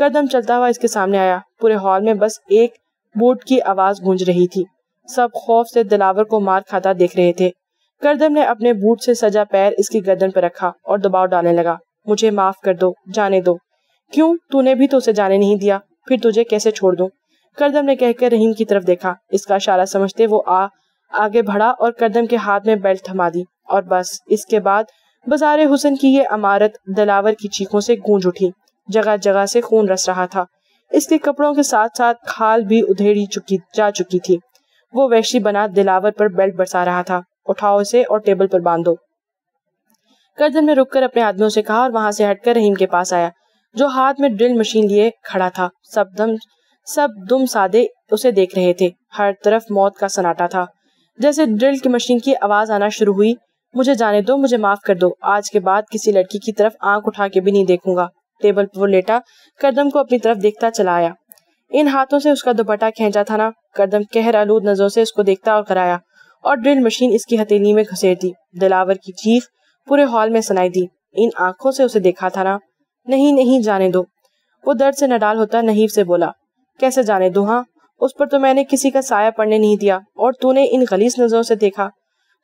कदम चलता हुआ इसके सामने आया पूरे हॉल में बस एक बूट की आवाज गूंज रही थी सब खौफ से दिलावर को मार खाता देख रहे थे करदम ने अपने बूट से सजा पैर इसकी गर्दन पर रखा और दबाव डालने लगा मुझे माफ कर दो जाने दो क्यों तूने भी तो उसे जाने नहीं दिया फिर तुझे कैसे छोड़ दूं करदम ने कहकर रहीम की तरफ देखा इसका इशारा समझते वो आ आगे बढ़ा और करदम के हाथ में बेल्ट थमा दी और बस इसके बाद बाजार हुसन की ये अमारत दलावर की चीखों से गूंज उठी जगह जगह से खून रस रहा था इसके कपड़ों के साथ साथ खाल भी उधेड़ी चुकी जा चुकी थी वो वैशी बना दिलावर पर बेल्ट बरसा रहा था उठाओ उसे और टेबल पर बांधो करदन में रुककर अपने आदमियों से कहा और वहां से हटकर रहीम के पास आया जो हाथ में ड्रिल मशीन लिए खड़ा था सब दम सब दुम सादे उसे देख रहे थे हर तरफ मौत का सनाटा था जैसे ड्रिल की मशीन की आवाज आना शुरू हुई मुझे जाने दो मुझे माफ कर दो आज के बाद किसी लड़की की तरफ आंख उठा के भी नहीं देखूंगा टेबल पर वो लेटा करदम को अपनी तरफ देखता चला आया इन हाथों से उसका दुपट्टा खेचा था ना करदम कहर आलूद नजरों से उसको देखता और कराया और ड्रिल मशीन इसकी हथेली में घुसेर दी दिलावर की चीख पूरे हॉल में सुनाई दी इन आंखों से उसे देखा था ना नहीं नहीं जाने दो वो दर्द से नडाल होता नहीं से बोला कैसे जाने दो हाँ उस पर तो मैंने किसी का साया पड़ने नहीं दिया और तूने इन गलीस नजरों से देखा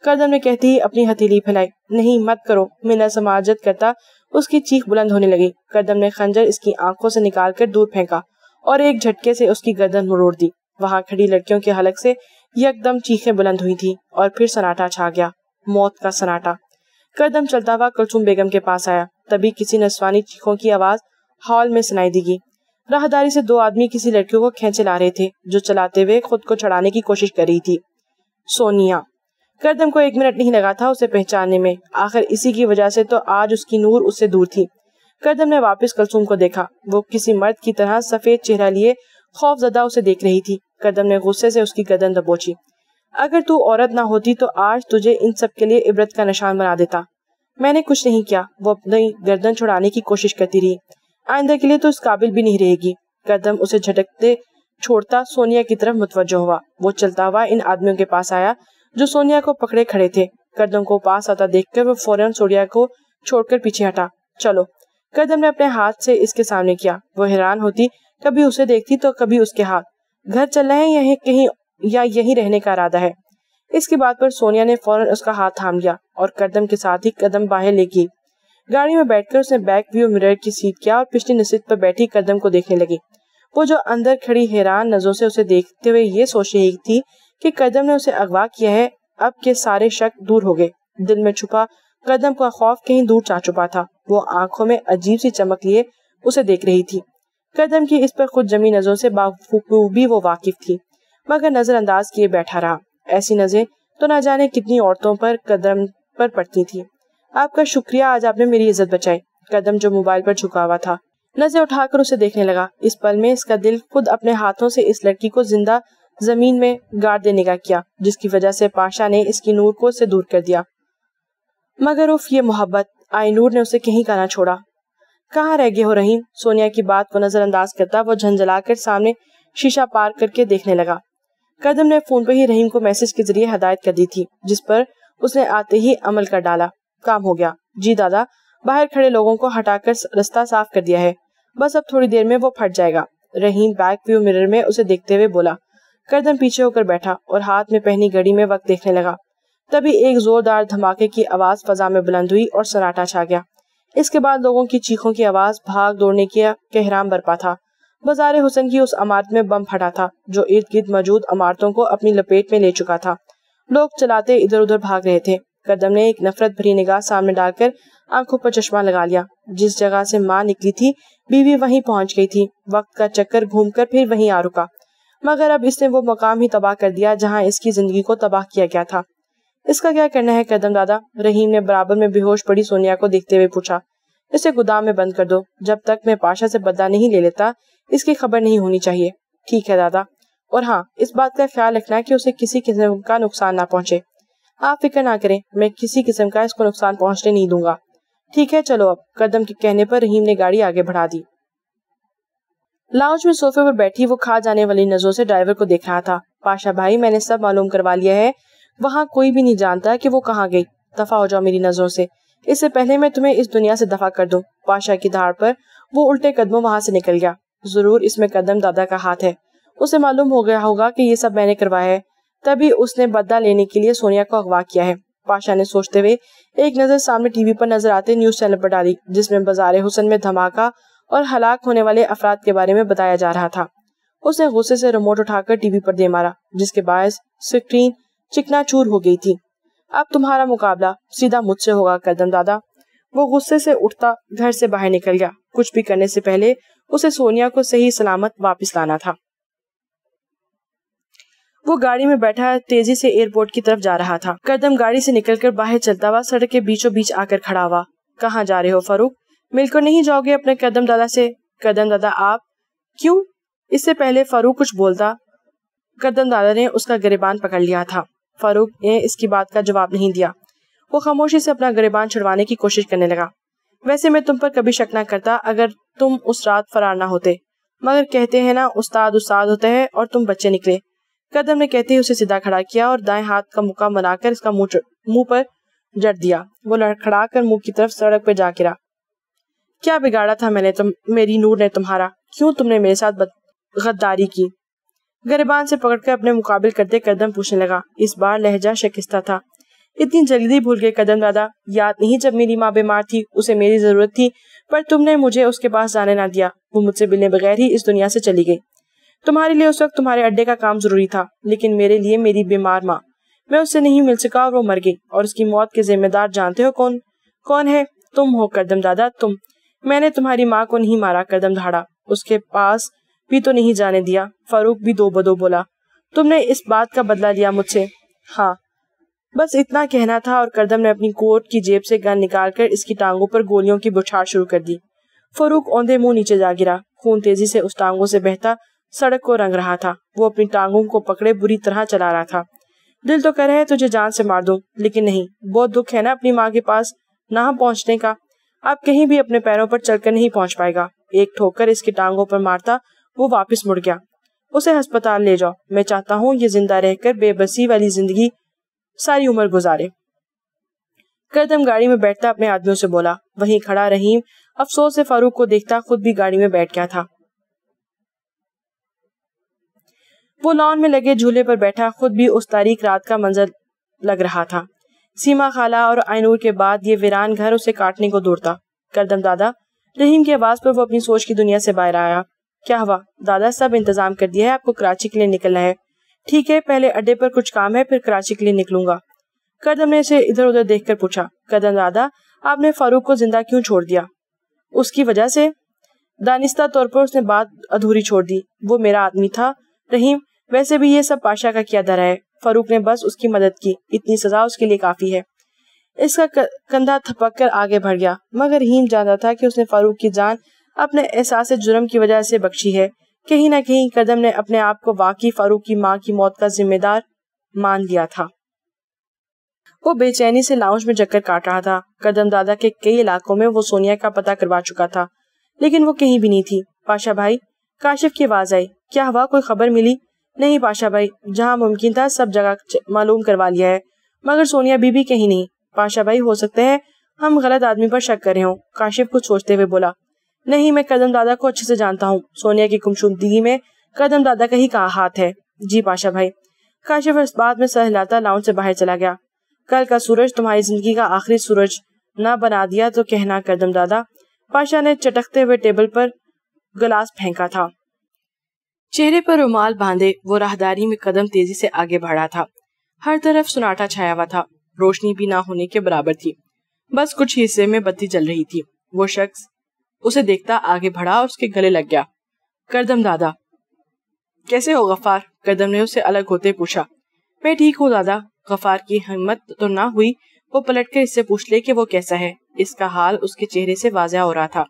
करदम ने कहती ही अपनी हथेली फैलाई नहीं मत करो मिना समाजत करता उसकी चीख बुलंद होने लगी करदम ने खंजर इसकी आंखों से निकाल कर दूर फेंका और एक झटके से उसकी गर्दन मरोड़ दी वहां खड़ी लड़कियों के हलक से यकदम चीखें बुलंद हुई थी और फिर सनाटा छा गया मौत का सनाटा करदम चलता हुआ कुलसुम बेगम के पास आया तभी किसी नस्वानी चीखों की आवाज हॉल में सुनाई दी राहदारी से दो आदमी किसी लड़कियों को खेचे ला रहे थे जो चलाते हुए खुद को चढ़ाने की कोशिश कर रही थी सोनिया करदम को एक मिनट नहीं लगा था उसे पहचानने में आखिर इसी की वजह से तो आज उसकी नूर उससे दूर थी करदम ने वापस कलसुम को देखा वो किसी मर्द की तरह सफेद चेहरा लिए जदा उसे देख रही थी करदम ने गुस्से से उसकी गर्दन दबोची अगर तू औरत ना होती तो आज तुझे इन सब के लिए इबरत का निशान बना देता मैंने कुछ नहीं किया वो अपनी गर्दन छुड़ाने की कोशिश करती रही आइंदा के लिए तो उस काबिल भी नहीं रहेगी कदम उसे झटकते छोड़ता सोनिया की तरफ मुतवजह हुआ वो चलता हुआ इन आदमियों के पास आया जो सोनिया को पकड़े खड़े थे कर्दम को पास आता देखकर वह फौरन सोनिया को छोड़कर पीछे हटा चलो कर्दम ने अपने हाथ से इसके सामने किया वो हैरान होती कभी उसे देखती तो कभी उसके हाथ घर चल रहे यही कहीं या यही रहने का इरादा है इसके बाद पर सोनिया ने फौरन उसका हाथ थाम लिया और कदम के साथ ही कदम बाहर ले गई गाड़ी में बैठकर उसने बैक व्यू मिरर की सीट किया और पिछली नसीब पर बैठी कदम को देखने लगी वो जो अंदर खड़ी हैरान नजरों से उसे देखते हुए ये सोच रही थी कि कदम ने उसे अगवा किया है अब के सारे शक दूर हो गए दिल में छुपा कदम का खौफ कहीं दूर जा छुपा था वो आंखों में अजीब सी चमक लिए उसे देख रही थी कदम की इस पर खुद जमी नजरों से बाखूबी वो वाकिफ थी मगर नजरअंदाज किए बैठा रहा ऐसी नजरें तो ना जाने कितनी औरतों पर कदम पर पड़ती थी आपका शुक्रिया आज आपने मेरी इज्जत बचाई कदम जो मोबाइल पर झुका हुआ था नजर उठाकर उसे देखने लगा इस पल में इसका दिल खुद अपने हाथों से इस लड़की को जिंदा जमीन में गाड़ देने का किया जिसकी वजह से पाशा ने इसकी नूर को उससे दूर कर दिया मगर उफ ये मोहब्बत आई नूर ने उसे कहीं का छोड़ा कहाँ रह गए हो रहीम सोनिया की बात को नजरअंदाज करता वो झंझला कर सामने शीशा पार करके देखने लगा कदम ने फोन पर ही रहीम को मैसेज के जरिए हदायत कर दी थी जिस पर उसने आते ही अमल कर डाला काम हो गया जी दादा बाहर खड़े लोगों को हटाकर रास्ता साफ कर दिया है बस अब थोड़ी देर में वो फट जाएगा रहीम बैक व्यू मिरर में उसे देखते हुए बोला गर्दन पीछे होकर बैठा और हाथ में पहनी घड़ी में वक्त देखने लगा तभी एक जोरदार धमाके की आवाज फजा में बुलंद हुई और सराटा छा गया इसके बाद लोगों की चीखों की आवाज भाग दौड़ने की कहराम बरपा था बाजार हुसन की उस इमारत में बम फटा था जो इर्द गिर्द मौजूद इमारतों को अपनी लपेट में ले चुका था लोग चलाते इधर उधर भाग रहे थे कदम ने एक नफरत भरी निगाह सामने डालकर आंखों पर चश्मा लगा लिया जिस जगह से माँ निकली थी बीवी वहीं पहुंच गई थी वक्त का चक्कर घूमकर फिर वहीं आ रुका मगर अब इसने वो मकाम ही तबाह कर दिया जहाँ इसकी जिंदगी को तबाह किया गया था इसका क्या करना है कदम दादा रहीम ने बराबर में बेहोश पड़ी सोनिया को देखते हुए पूछा इसे गोदाम में बंद कर दो जब तक मैं पाशा से बदला नहीं ले लेता इसकी खबर नहीं होनी चाहिए ठीक है दादा और हाँ इस बात का ख्याल रखना कि उसे किसी किस्म का नुकसान ना पहुंचे आप फिक्र ना करें मैं किसी किस्म का इसको नुकसान पहुंचने नहीं दूंगा ठीक है चलो अब कदम के कहने पर रहीम ने गाड़ी आगे बढ़ा दी लाउंज में सोफे पर बैठी वो खा जाने वाली नजरों से ड्राइवर को देख रहा था पाशा भाई मैंने सब मालूम करवा लिया है वहाँ कोई भी नहीं जानता कि वो कहाँ गई दफा हो जाओ मेरी नजरों से इससे पहले मैं तुम्हें इस दुनिया से दफा कर दूं पाशा की धार पर वो उल्टे कदमों वहां से निकल गया जरूर इसमें कदम दादा का हाथ है उसे मालूम हो गया होगा कि ये सब मैंने करवाया है तभी उसने बदला लेने के लिए सोनिया को अगवा किया है पाशा ने सोचते हुए एक नजर सामने टीवी पर नजर आते न्यूज चैनल पर डाली जिसमे बाजार हुसन में धमाका और हलाक होने वाले अफराद के बारे में बताया जा रहा था उसने गुस्से से रिमोट उठाकर टीवी पर दे मारा जिसके बायस स्क्रीन चिकना चूर हो गई थी अब तुम्हारा मुकाबला सीधा मुझसे होगा कदम दादा वो गुस्से से उठता घर से बाहर निकल गया कुछ भी करने से पहले उसे सोनिया को सही सलामत वापस लाना था वो गाड़ी में बैठा तेजी से एयरपोर्ट की तरफ जा रहा था कदम गाड़ी से निकलकर बाहर चलता हुआ सड़क के बीचों बीच आकर खड़ा हुआ कहाँ जा रहे हो फारूक मिलकर नहीं जाओगे अपने कदम दादा से कदम दादा आप क्यों इससे पहले फारूक कुछ बोलता कदम दादा ने उसका गरीबान पकड़ लिया था फारूक ने इसकी बात का जवाब नहीं दिया वो खामोशी से अपना गरीबान छुड़वाने की कोशिश करने लगा वैसे मैं तुम पर कभी शक ना करता अगर तुम उस रात फरार ना होते मगर कहते हैं ना उस्ताद उस्ताद होते हैं और तुम बच्चे निकले कदम ने कहते ही उसे सीधा खड़ा किया और दाएं हाथ का मुक्का बनाकर इसका मुंह मुंह पर जड़ दिया वो लड़खड़ा कर मुंह की तरफ सड़क पर जा गिरा क्या बिगाड़ा था मैंने तुम मेरी नूर ने तुम्हारा क्यों तुमने मेरे साथ गद्दारी की गरीबान से पकड़कर अपने मुकाबले करते कदम पूछने लगा इस बार लहजा शिकस्ता था इतनी जल्दी भूल गए कदम दादा याद नहीं जब मेरी माँ बीमार थी उसे मेरी जरूरत थी पर तुमने मुझे उसके पास जाने ना दिया वो मुझसे मिलने बगैर ही इस दुनिया से चली गई तुम्हारे लिए उस वक्त तुम्हारे अड्डे का काम जरूरी था लेकिन मेरे लिए मेरी बीमार माँ मैं उससे नहीं मिल सका और वो मर गई और उसकी मौत के जिम्मेदार जानते हो कौन कौन है तुम हो कदम दादा तुम मैंने तुम्हारी माँ को नहीं मारा कदम धाड़ा उसके पास भी तो नहीं जाने दिया फारूक भी दो बदो बोला तुमने इस बात का बदला लिया मुझसे हाँ बस इतना कहना था और करदम ने अपनी कोट की जेब से गन निकालकर इसकी टांगों पर गोलियों की बुछार शुरू कर दी फरूक औंधे मुंह नीचे जा गिरा खून तेजी से उस टांगों से बहता सड़क को रंग रहा था वो अपनी टांगों को पकड़े बुरी तरह चला रहा था दिल तो कर रहे तुझे जान से मार दू लेकिन नहीं बहुत दुख है ना अपनी माँ के पास ना पहुंचने का अब कहीं भी अपने पैरों पर चलकर नहीं पहुंच पाएगा एक ठोकर इसकी टांगों पर मारता वो वापस मुड़ गया उसे अस्पताल ले जाओ मैं चाहता हूँ ये जिंदा रहकर बेबसी वाली जिंदगी सारी उम्र गुजारे करदम गाड़ी में बैठता अपने आदमियों से बोला वहीं खड़ा रहीम अफसोस से फारूक को देखता खुद भी गाड़ी में बैठ गया था वो लॉन में लगे झूले पर बैठा खुद भी उस तारीख रात का मंजर लग रहा था सीमा खाला और आयनूर के बाद ये वीरान घर उसे काटने को दौड़ता करदम दादा रहीम की आवाज़ पर वो अपनी सोच की दुनिया से बाहर आया क्या हुआ दादा सब इंतजाम कर दिया है आपको कराची के लिए निकलना है ठीक है पहले अड्डे पर कुछ काम है फिर कराची के लिए निकलूंगा करदम ने इसे इधर उधर देखकर पूछा करदम दादा आपने फारूक को जिंदा क्यों छोड़ दिया उसकी वजह से दानिस्ता तौर पर उसने बात अधूरी छोड़ दी वो मेरा आदमी था रहीम वैसे भी ये सब पाशा का किया धरा है फरूक ने बस उसकी मदद की इतनी सजा उसके लिए काफी है इसका कंधा थपक कर आगे बढ़ गया मगर हीम जानता था कि उसने फारूक की जान अपने एहसास जुर्म की वजह से बख्शी है कहीं ना कहीं कदम ने अपने आप को वाकई फारूक की माँ की मौत का जिम्मेदार मान लिया था वो बेचैनी से लाउंज में चक्कर काट रहा था कदम दादा के कई इलाकों में वो सोनिया का पता करवा चुका था लेकिन वो कहीं भी नहीं थी पाशा भाई काशिफ की आवाज आई क्या हुआ कोई खबर मिली नहीं पाशा भाई जहाँ मुमकिन था सब जगह मालूम करवा लिया है मगर सोनिया बीबी कहीं नहीं पाशा भाई हो सकते हैं हम गलत आदमी पर शक कर रहे हो काशिफ कुछ सोचते हुए बोला नहीं मैं कदम दादा को अच्छे से जानता हूँ सोनिया की गुमशुदगी में कदम दादा का ही कहा हाथ है जी पाशा भाई काशिफ इस बात में सहलाता लाउन से बाहर चला गया कल का सूरज तुम्हारी जिंदगी का आखिरी सूरज ना बना दिया तो कहना कदम दादा पाशा ने चटकते हुए टेबल पर गिलास फेंका था चेहरे पर रुमाल बांधे वो राहदारी में कदम तेजी से आगे बढ़ा था हर तरफ सुनाटा छाया हुआ था रोशनी भी ना होने के बराबर थी बस कुछ हिस्से में बत्ती जल रही थी वो शख्स उसे देखता आगे बढ़ा और उसके गले लग गया करदम दादा कैसे हो गफार करदम ने उसे अलग होते पूछा मैं ठीक हूँ दादा गफार की हिम्मत तो ना हुई वो पलट कर इससे पूछ ले कि वो कैसा है इसका हाल उसके चेहरे से वाजिया हो रहा था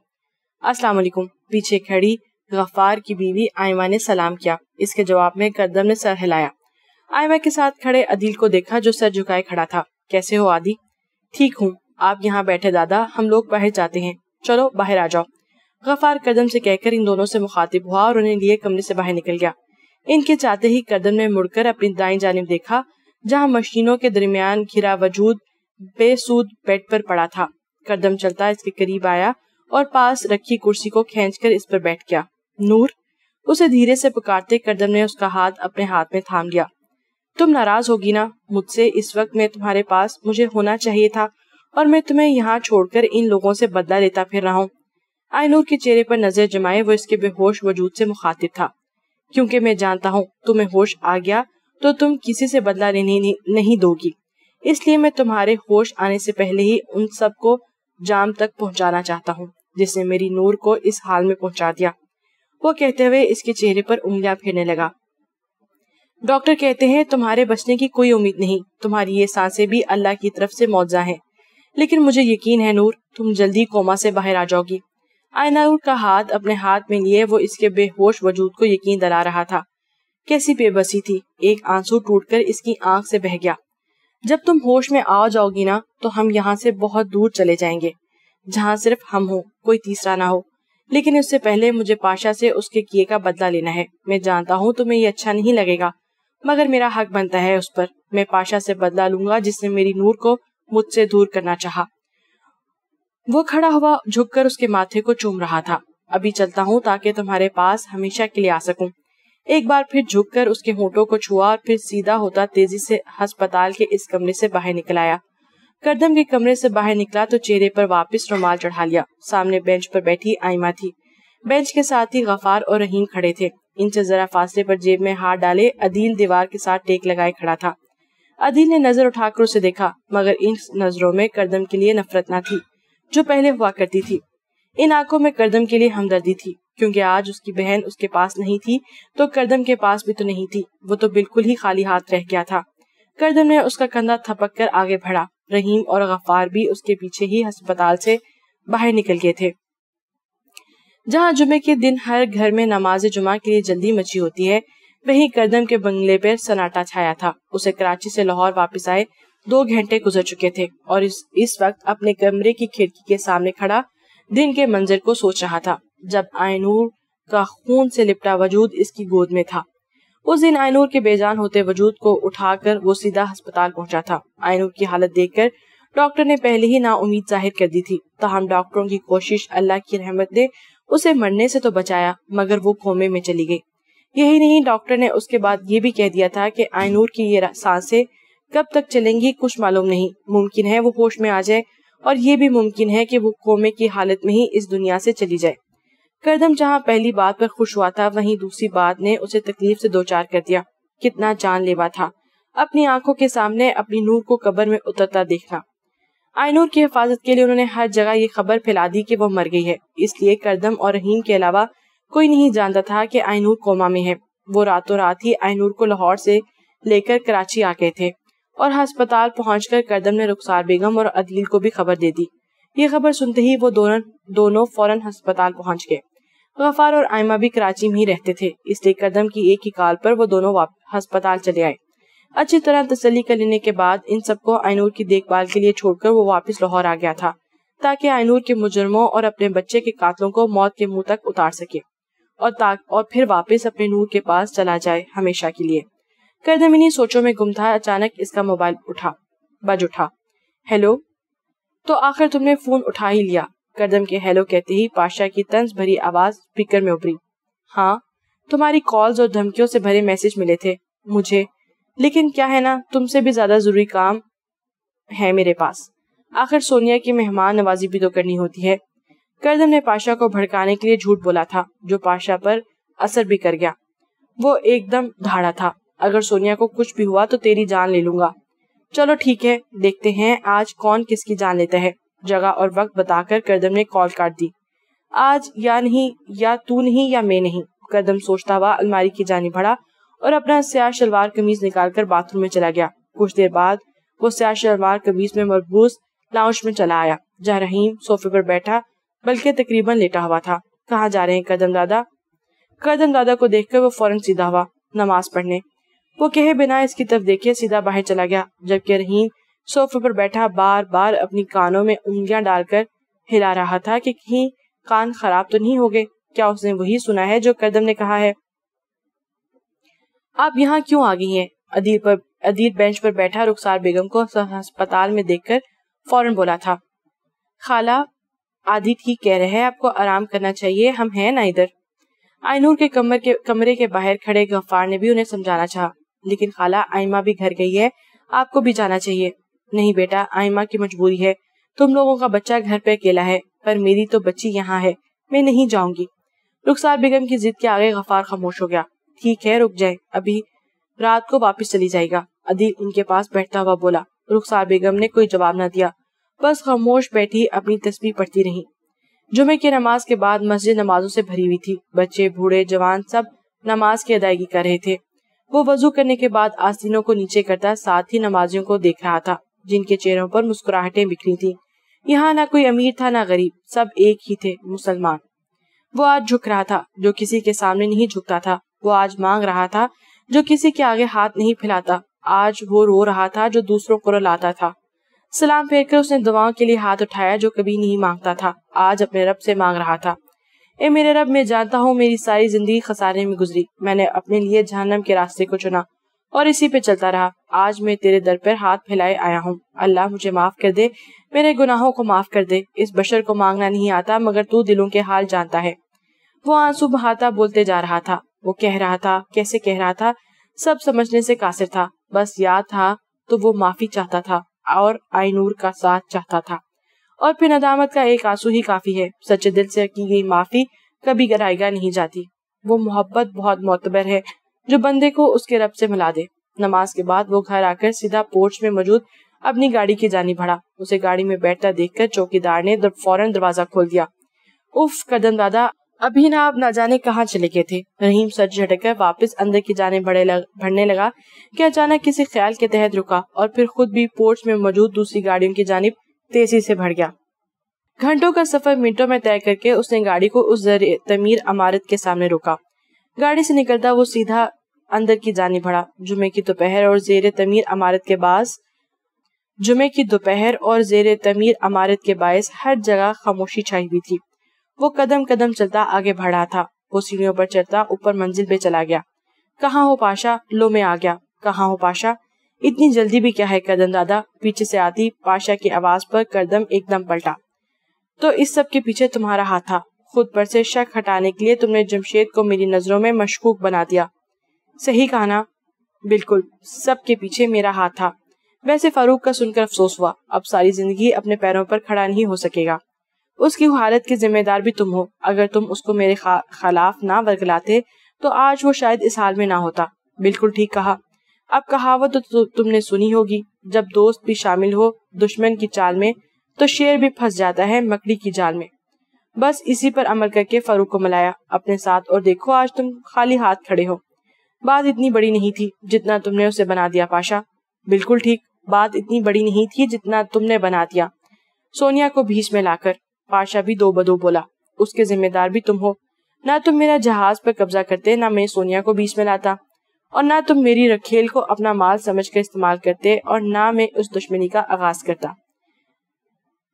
अस्सलाम वालेकुम पीछे खड़ी गफार की बीवी आयमा ने सलाम किया इसके जवाब में करदम ने सर हिलाया आयमा के साथ खड़े अदील को देखा जो सर झुकाए खड़ा था कैसे हो आदि ठीक हूँ आप यहाँ बैठे दादा हम लोग बाहर जाते हैं चलो बाहर आ जाओ गफार करदम से कहकर इन दोनों से मुखातिब हुआ और उन्हें लिए कमरे से बाहर निकल गया इनके चाहते ही करदम ने मुड़कर अपनी दाई जानब देखा जहाँ मशीनों के दरमियान घिरा वजूद बेसूद बेड पर पड़ा था करदम चलता इसके करीब आया और पास रखी कुर्सी को खींचकर इस पर बैठ गया नूर उसे धीरे से पुकारते करदम ने उसका हाथ अपने हाथ में थाम लिया तुम नाराज होगी ना मुझसे इस वक्त मैं तुम्हारे पास मुझे होना चाहिए था और मैं तुम्हें यहाँ छोड़कर इन लोगों से बदला लेता फिर रहा हूँ आयनूर के चेहरे पर नजर जमाए वो इसके बेहोश वजूद से मुखातिब था क्योंकि मैं जानता हूँ तुम्हें होश आ गया तो तुम किसी से बदला लेने नहीं दोगी इसलिए मैं तुम्हारे होश आने से पहले ही उन सबको जाम तक पहुँचाना चाहता हूँ जिसने मेरी नूर को इस हाल में पहुँचा दिया वो कहते हुए इसके चेहरे पर उंगलियां फेरने लगा डॉक्टर कहते हैं तुम्हारे बचने की कोई उम्मीद नहीं तुम्हारी ये सांसें भी अल्लाह की तरफ से मौजा है लेकिन मुझे यकीन है नूर तुम जल्दी कोमा से बाहर आ जाओगी नूर का हाथ अपने हाथ में लिए वो इसके बेहोश वजूद को यकीन दिला रहा था कैसी बेबसी थी एक आंसू टूटकर इसकी आंख से बह गया जब तुम होश में आ जाओगी ना तो हम यहाँ से बहुत दूर चले जाएंगे जहाँ सिर्फ हम हो कोई तीसरा ना हो लेकिन इससे पहले मुझे पाशा से उसके किए का बदला लेना है मैं जानता हूँ तुम्हें ये अच्छा नहीं लगेगा मगर मेरा हक बनता है उस पर मैं पाशा से बदला लूंगा जिसने मेरी नूर को मुझसे दूर करना चाहा। वो खड़ा हुआ झुककर उसके माथे को चूम रहा था अभी चलता हूँ ताकि तुम्हारे पास हमेशा के लिए आ सकूं एक बार फिर झुककर उसके होठों को छुआ और फिर सीधा होता तेजी से अस्पताल के इस कमरे से बाहर निकल आया करदम के कमरे से बाहर निकला तो चेहरे पर वापस रुमाल चढ़ा लिया सामने बेंच पर बैठी आईमा थी बेंच के साथ ही गफार और रहीम खड़े थे इनसे जरा फासले पर जेब में हाथ डाले अदील दीवार के साथ टेक लगाए खड़ा था अदील ने नजर उठाकर उसे देखा मगर इन नजरों में करदम के लिए नफरत ना थी जो पहले हुआ करती थी इन आंखों में करदम के लिए हमदर्दी थी क्योंकि आज उसकी बहन उसके पास नहीं थी तो करदम के पास भी तो नहीं थी वो तो बिल्कुल ही खाली हाथ रह गया था करदम ने उसका कंधा थपक कर आगे बढ़ा रहीम और गफ्फार भी उसके पीछे ही अस्पताल से बाहर निकल गए थे जहाँ जुमे के दिन हर घर में नमाज जुमा के लिए जल्दी मची होती है वहीं करदम के बंगले पर सन्नाटा छाया था उसे कराची से लाहौर वापस आए दो घंटे गुजर चुके थे और इस इस वक्त अपने कमरे की खिड़की के सामने खड़ा दिन के मंजर को सोच रहा था जब आयनूर का खून से लिपटा वजूद इसकी गोद में था उस दिन आयनूर के बेजान होते वजूद को उठाकर वो सीधा अस्पताल पहुंचा था आयनूर की हालत देखकर डॉक्टर ने पहले ही नाउमीद जाहिर कर दी थी तहम डॉक्टरों की कोशिश अल्लाह की रहमत ने उसे मरने से तो बचाया मगर वो कोमे में चली गई यही नहीं डॉक्टर ने उसके बाद ये भी कह दिया था कि आयनूर की ये सांसें कब तक चलेंगी कुछ मालूम नहीं मुमकिन है वो होश में आ जाए और ये भी मुमकिन है कि वो कोमे की हालत में ही इस दुनिया से चली जाए करदम जहाँ पहली बात पर खुश हुआ था वहीं दूसरी बात ने उसे तकलीफ से दो चार कर दिया कितना जानलेवा था अपनी आंखों के सामने अपनी नूर को कब्र में उतरता देखना आयनूर की हिफाजत के लिए उन्होंने हर जगह ये खबर फैला दी कि वो मर गई है इसलिए करदम और रहीम के अलावा कोई नहीं जानता था कि आयनूर कोमा में है वो रातों रात ही आयनूर को लाहौर से लेकर कराची आ गए थे और अस्पताल पहुंचकर करदम ने रुखसार बेगम और अदील को भी खबर दे दी ये खबर सुनते ही वो दोनों दोनों फौरन अस्पताल पहुंच गए गफार और आयमा भी कराची में ही रहते थे इसलिए कदम की एक ही काल पर वो दोनों अस्पताल चले आए अच्छी तरह तसली कर लेने के बाद इन सबको आयनूर की देखभाल के लिए छोड़कर वो वापस लाहौर आ गया था ताकि आयनूर के मुजरमों और अपने बच्चे के कातलों को मौत के मुंह तक उतार सके और ताक और फिर वापस अपने नूर के पास चला जाए हमेशा के लिए करदम इन्हीं सोचों में गुम था अचानक इसका मोबाइल उठा बज उठा हेलो तो आखिर तुमने फोन उठा ही लिया करदम के हेलो कहते ही पाशा की तंज भरी आवाज स्पीकर में उभरी हाँ तुम्हारी कॉल्स और धमकियों से भरे मैसेज मिले थे मुझे लेकिन क्या है ना तुमसे भी ज्यादा जरूरी काम है मेरे पास आखिर सोनिया की मेहमान नवाजी भी तो करनी होती है करदम ने पाशा को भड़काने के लिए झूठ बोला था जो पाशा पर असर भी कर गया वो एकदम धाड़ा था अगर सोनिया को कुछ भी हुआ तो तेरी जान ले लूंगा चलो ठीक है देखते हैं आज कौन किसकी जान लेता है जगह और वक्त बताकर करदम ने कॉल काट दी आज या नहीं या तू नहीं या मैं नहीं करदम सोचता हुआ अलमारी की जानी भरा और अपना सियाह शलवार कमीज निकालकर बाथरूम में चला गया कुछ देर बाद वो सियाह शलवार कमीज में मरबूज लाउंज में चला आया जहाँ रहीम सोफे पर बैठा बल्कि तकरीबन लेटा हुआ था कहाँ जा रहे हैं कदम दादा कदम दादा को देखकर वो फौरन सीधा हुआ नमाज पढ़ने वो कहे बिना इसकी तरफ देखे सीधा बाहर चला गया जबकि रहीम सोफे पर बैठा बार बार अपनी कानों में उंगलियां डालकर हिला रहा था कि कहीं कान खराब तो नहीं हो गए क्या उसने वही सुना है जो कदम ने कहा है आप यहाँ क्यों आ गई हैं अदीर पर अदीर बेंच पर बैठा रुखसार बेगम को अस्पताल में देखकर फौरन बोला था खाला आदि ठीक कह रहे हैं आपको आराम करना चाहिए हम हैं ना इधर आयनूर के कमर के कमरे के बाहर खड़े गफ्फार ने भी उन्हें समझाना चाहा लेकिन खाला आयमा भी घर गई है आपको भी जाना चाहिए नहीं बेटा आयमा की मजबूरी है तुम लोगों का बच्चा घर पे अकेला है पर मेरी तो बच्ची यहाँ है मैं नहीं जाऊंगी रुखसार बेगम की जिद के आगे गफार खामोश हो गया ठीक है रुक जाए अभी रात को वापस चली जाएगा अदील उनके पास बैठता हुआ बोला रुखसार बेगम ने कोई जवाब ना दिया बस खामोश बैठी अपनी तस्वीर पढ़ती रही जुमे की नमाज के बाद मस्जिद नमाजों से भरी हुई थी बच्चे बूढ़े जवान सब नमाज की अदायगी कर रहे थे वो वजू करने के बाद आस्तीनों को नीचे करता साथ ही नमाजियों को देख रहा था जिनके चेहरों पर मुस्कुराहटें बिखरी थी यहाँ ना कोई अमीर था ना गरीब सब एक ही थे मुसलमान वो आज झुक रहा था जो किसी के सामने नहीं झुकता था वो आज मांग रहा था जो किसी के आगे हाथ नहीं फैलाता आज वो रो रहा था जो दूसरों को रुलाता था सलाम फेर कर उसने दुआओं के लिए हाथ उठाया जो कभी नहीं मांगता था आज अपने रब से मांग रहा था ए मेरे रब मैं जानता हूँ मेरी सारी जिंदगी खसारे में गुजरी मैंने अपने लिए जहनम के रास्ते को चुना और इसी पे चलता रहा आज मैं तेरे दर पर हाथ फैलाए आया हूँ अल्लाह मुझे माफ कर दे मेरे गुनाहों को माफ कर दे इस बशर को मांगना नहीं आता मगर तू दिलों के हाल जानता है वो आंसू बहाता बोलते जा रहा था वो कह रहा था कैसे कह रहा था सब समझने से कासिर था बस याद था तो वो माफी चाहता था और आयनूर का साथ चाहता था और फिर नदामत का एक आंसू ही काफी है सच्चे दिल से की गई माफी कभी गराएगा नहीं जाती वो मोहब्बत बहुत मोतबर है जो बंदे को उसके रब से मिला दे नमाज के बाद वो घर आकर सीधा पोर्च में मौजूद अपनी गाड़ी की जानी भरा उसे गाड़ी में बैठता देखकर चौकीदार ने फौरन दरवाजा खोल दिया उफ कदम दादा अभी ना आप ना जाने कहाँ चले गए थे रहीम सर झटक कर वापिस अंदर की जाने बड़े लग, भरने लगा कि अचानक किसी ख्याल के तहत रुका और फिर खुद भी पोर्च में मौजूद दूसरी गाड़ियों की जानब तेजी से भर गया घंटों का सफर मिनटों में तय करके उसने गाड़ी को उस तमीर अमारत के सामने रोका गाड़ी से निकलता वो सीधा अंदर की जानी पड़ा जुमे की दोपहर और जेर तमीर अमारत के बास जुमे की दोपहर और जेर तमीर अमारत के बायस हर जगह खामोशी छाई हुई थी वो कदम कदम चलता आगे बढ़ा था वो सीढ़ियों पर चढ़ता ऊपर मंजिल पे चला गया कहाँ हो पाशा लो में आ गया कहाँ हो पाशा इतनी जल्दी भी क्या है कदम दादा पीछे से आती पाशा की आवाज पर कदम एकदम पलटा तो इस सब के पीछे तुम्हारा हाथ था खुद पर से शक हटाने के लिए तुमने जमशेद को मेरी नजरों में मशकूक बना दिया सही कहा ना बिल्कुल सबके पीछे मेरा हाथ था वैसे फारूक का सुनकर अफसोस हुआ अब सारी जिंदगी अपने पैरों पर खड़ा नहीं हो सकेगा उसकी हालत के जिम्मेदार भी तुम हो अगर तुम उसको मेरे खिलाफ ना वर्गलाते तो आज वो शायद इस हाल में ना होता बिल्कुल ठीक कहा अब कहावत तो, तो तुमने सुनी होगी जब दोस्त भी शामिल हो दुश्मन की चाल में तो शेर भी फंस जाता है मकड़ी की जाल में बस इसी पर अमल करके फारूक को मिलाया अपने साथ और देखो आज तुम खाली हाथ खड़े हो बात इतनी बड़ी नहीं थी जितना तुमने उसे बना दिया पाशा बिल्कुल ठीक बात इतनी बड़ी नहीं थी जितना तुमने बना दिया सोनिया को भीस में लाकर पाशा भी दो बदो बोला उसके जिम्मेदार भी तुम हो ना तुम मेरा जहाज पर कब्जा करते ना मैं सोनिया को बीच में लाता और ना तुम मेरी रखेल को अपना माल समझ कर इस्तेमाल करते और ना मैं उस दुश्मनी का आगाज करता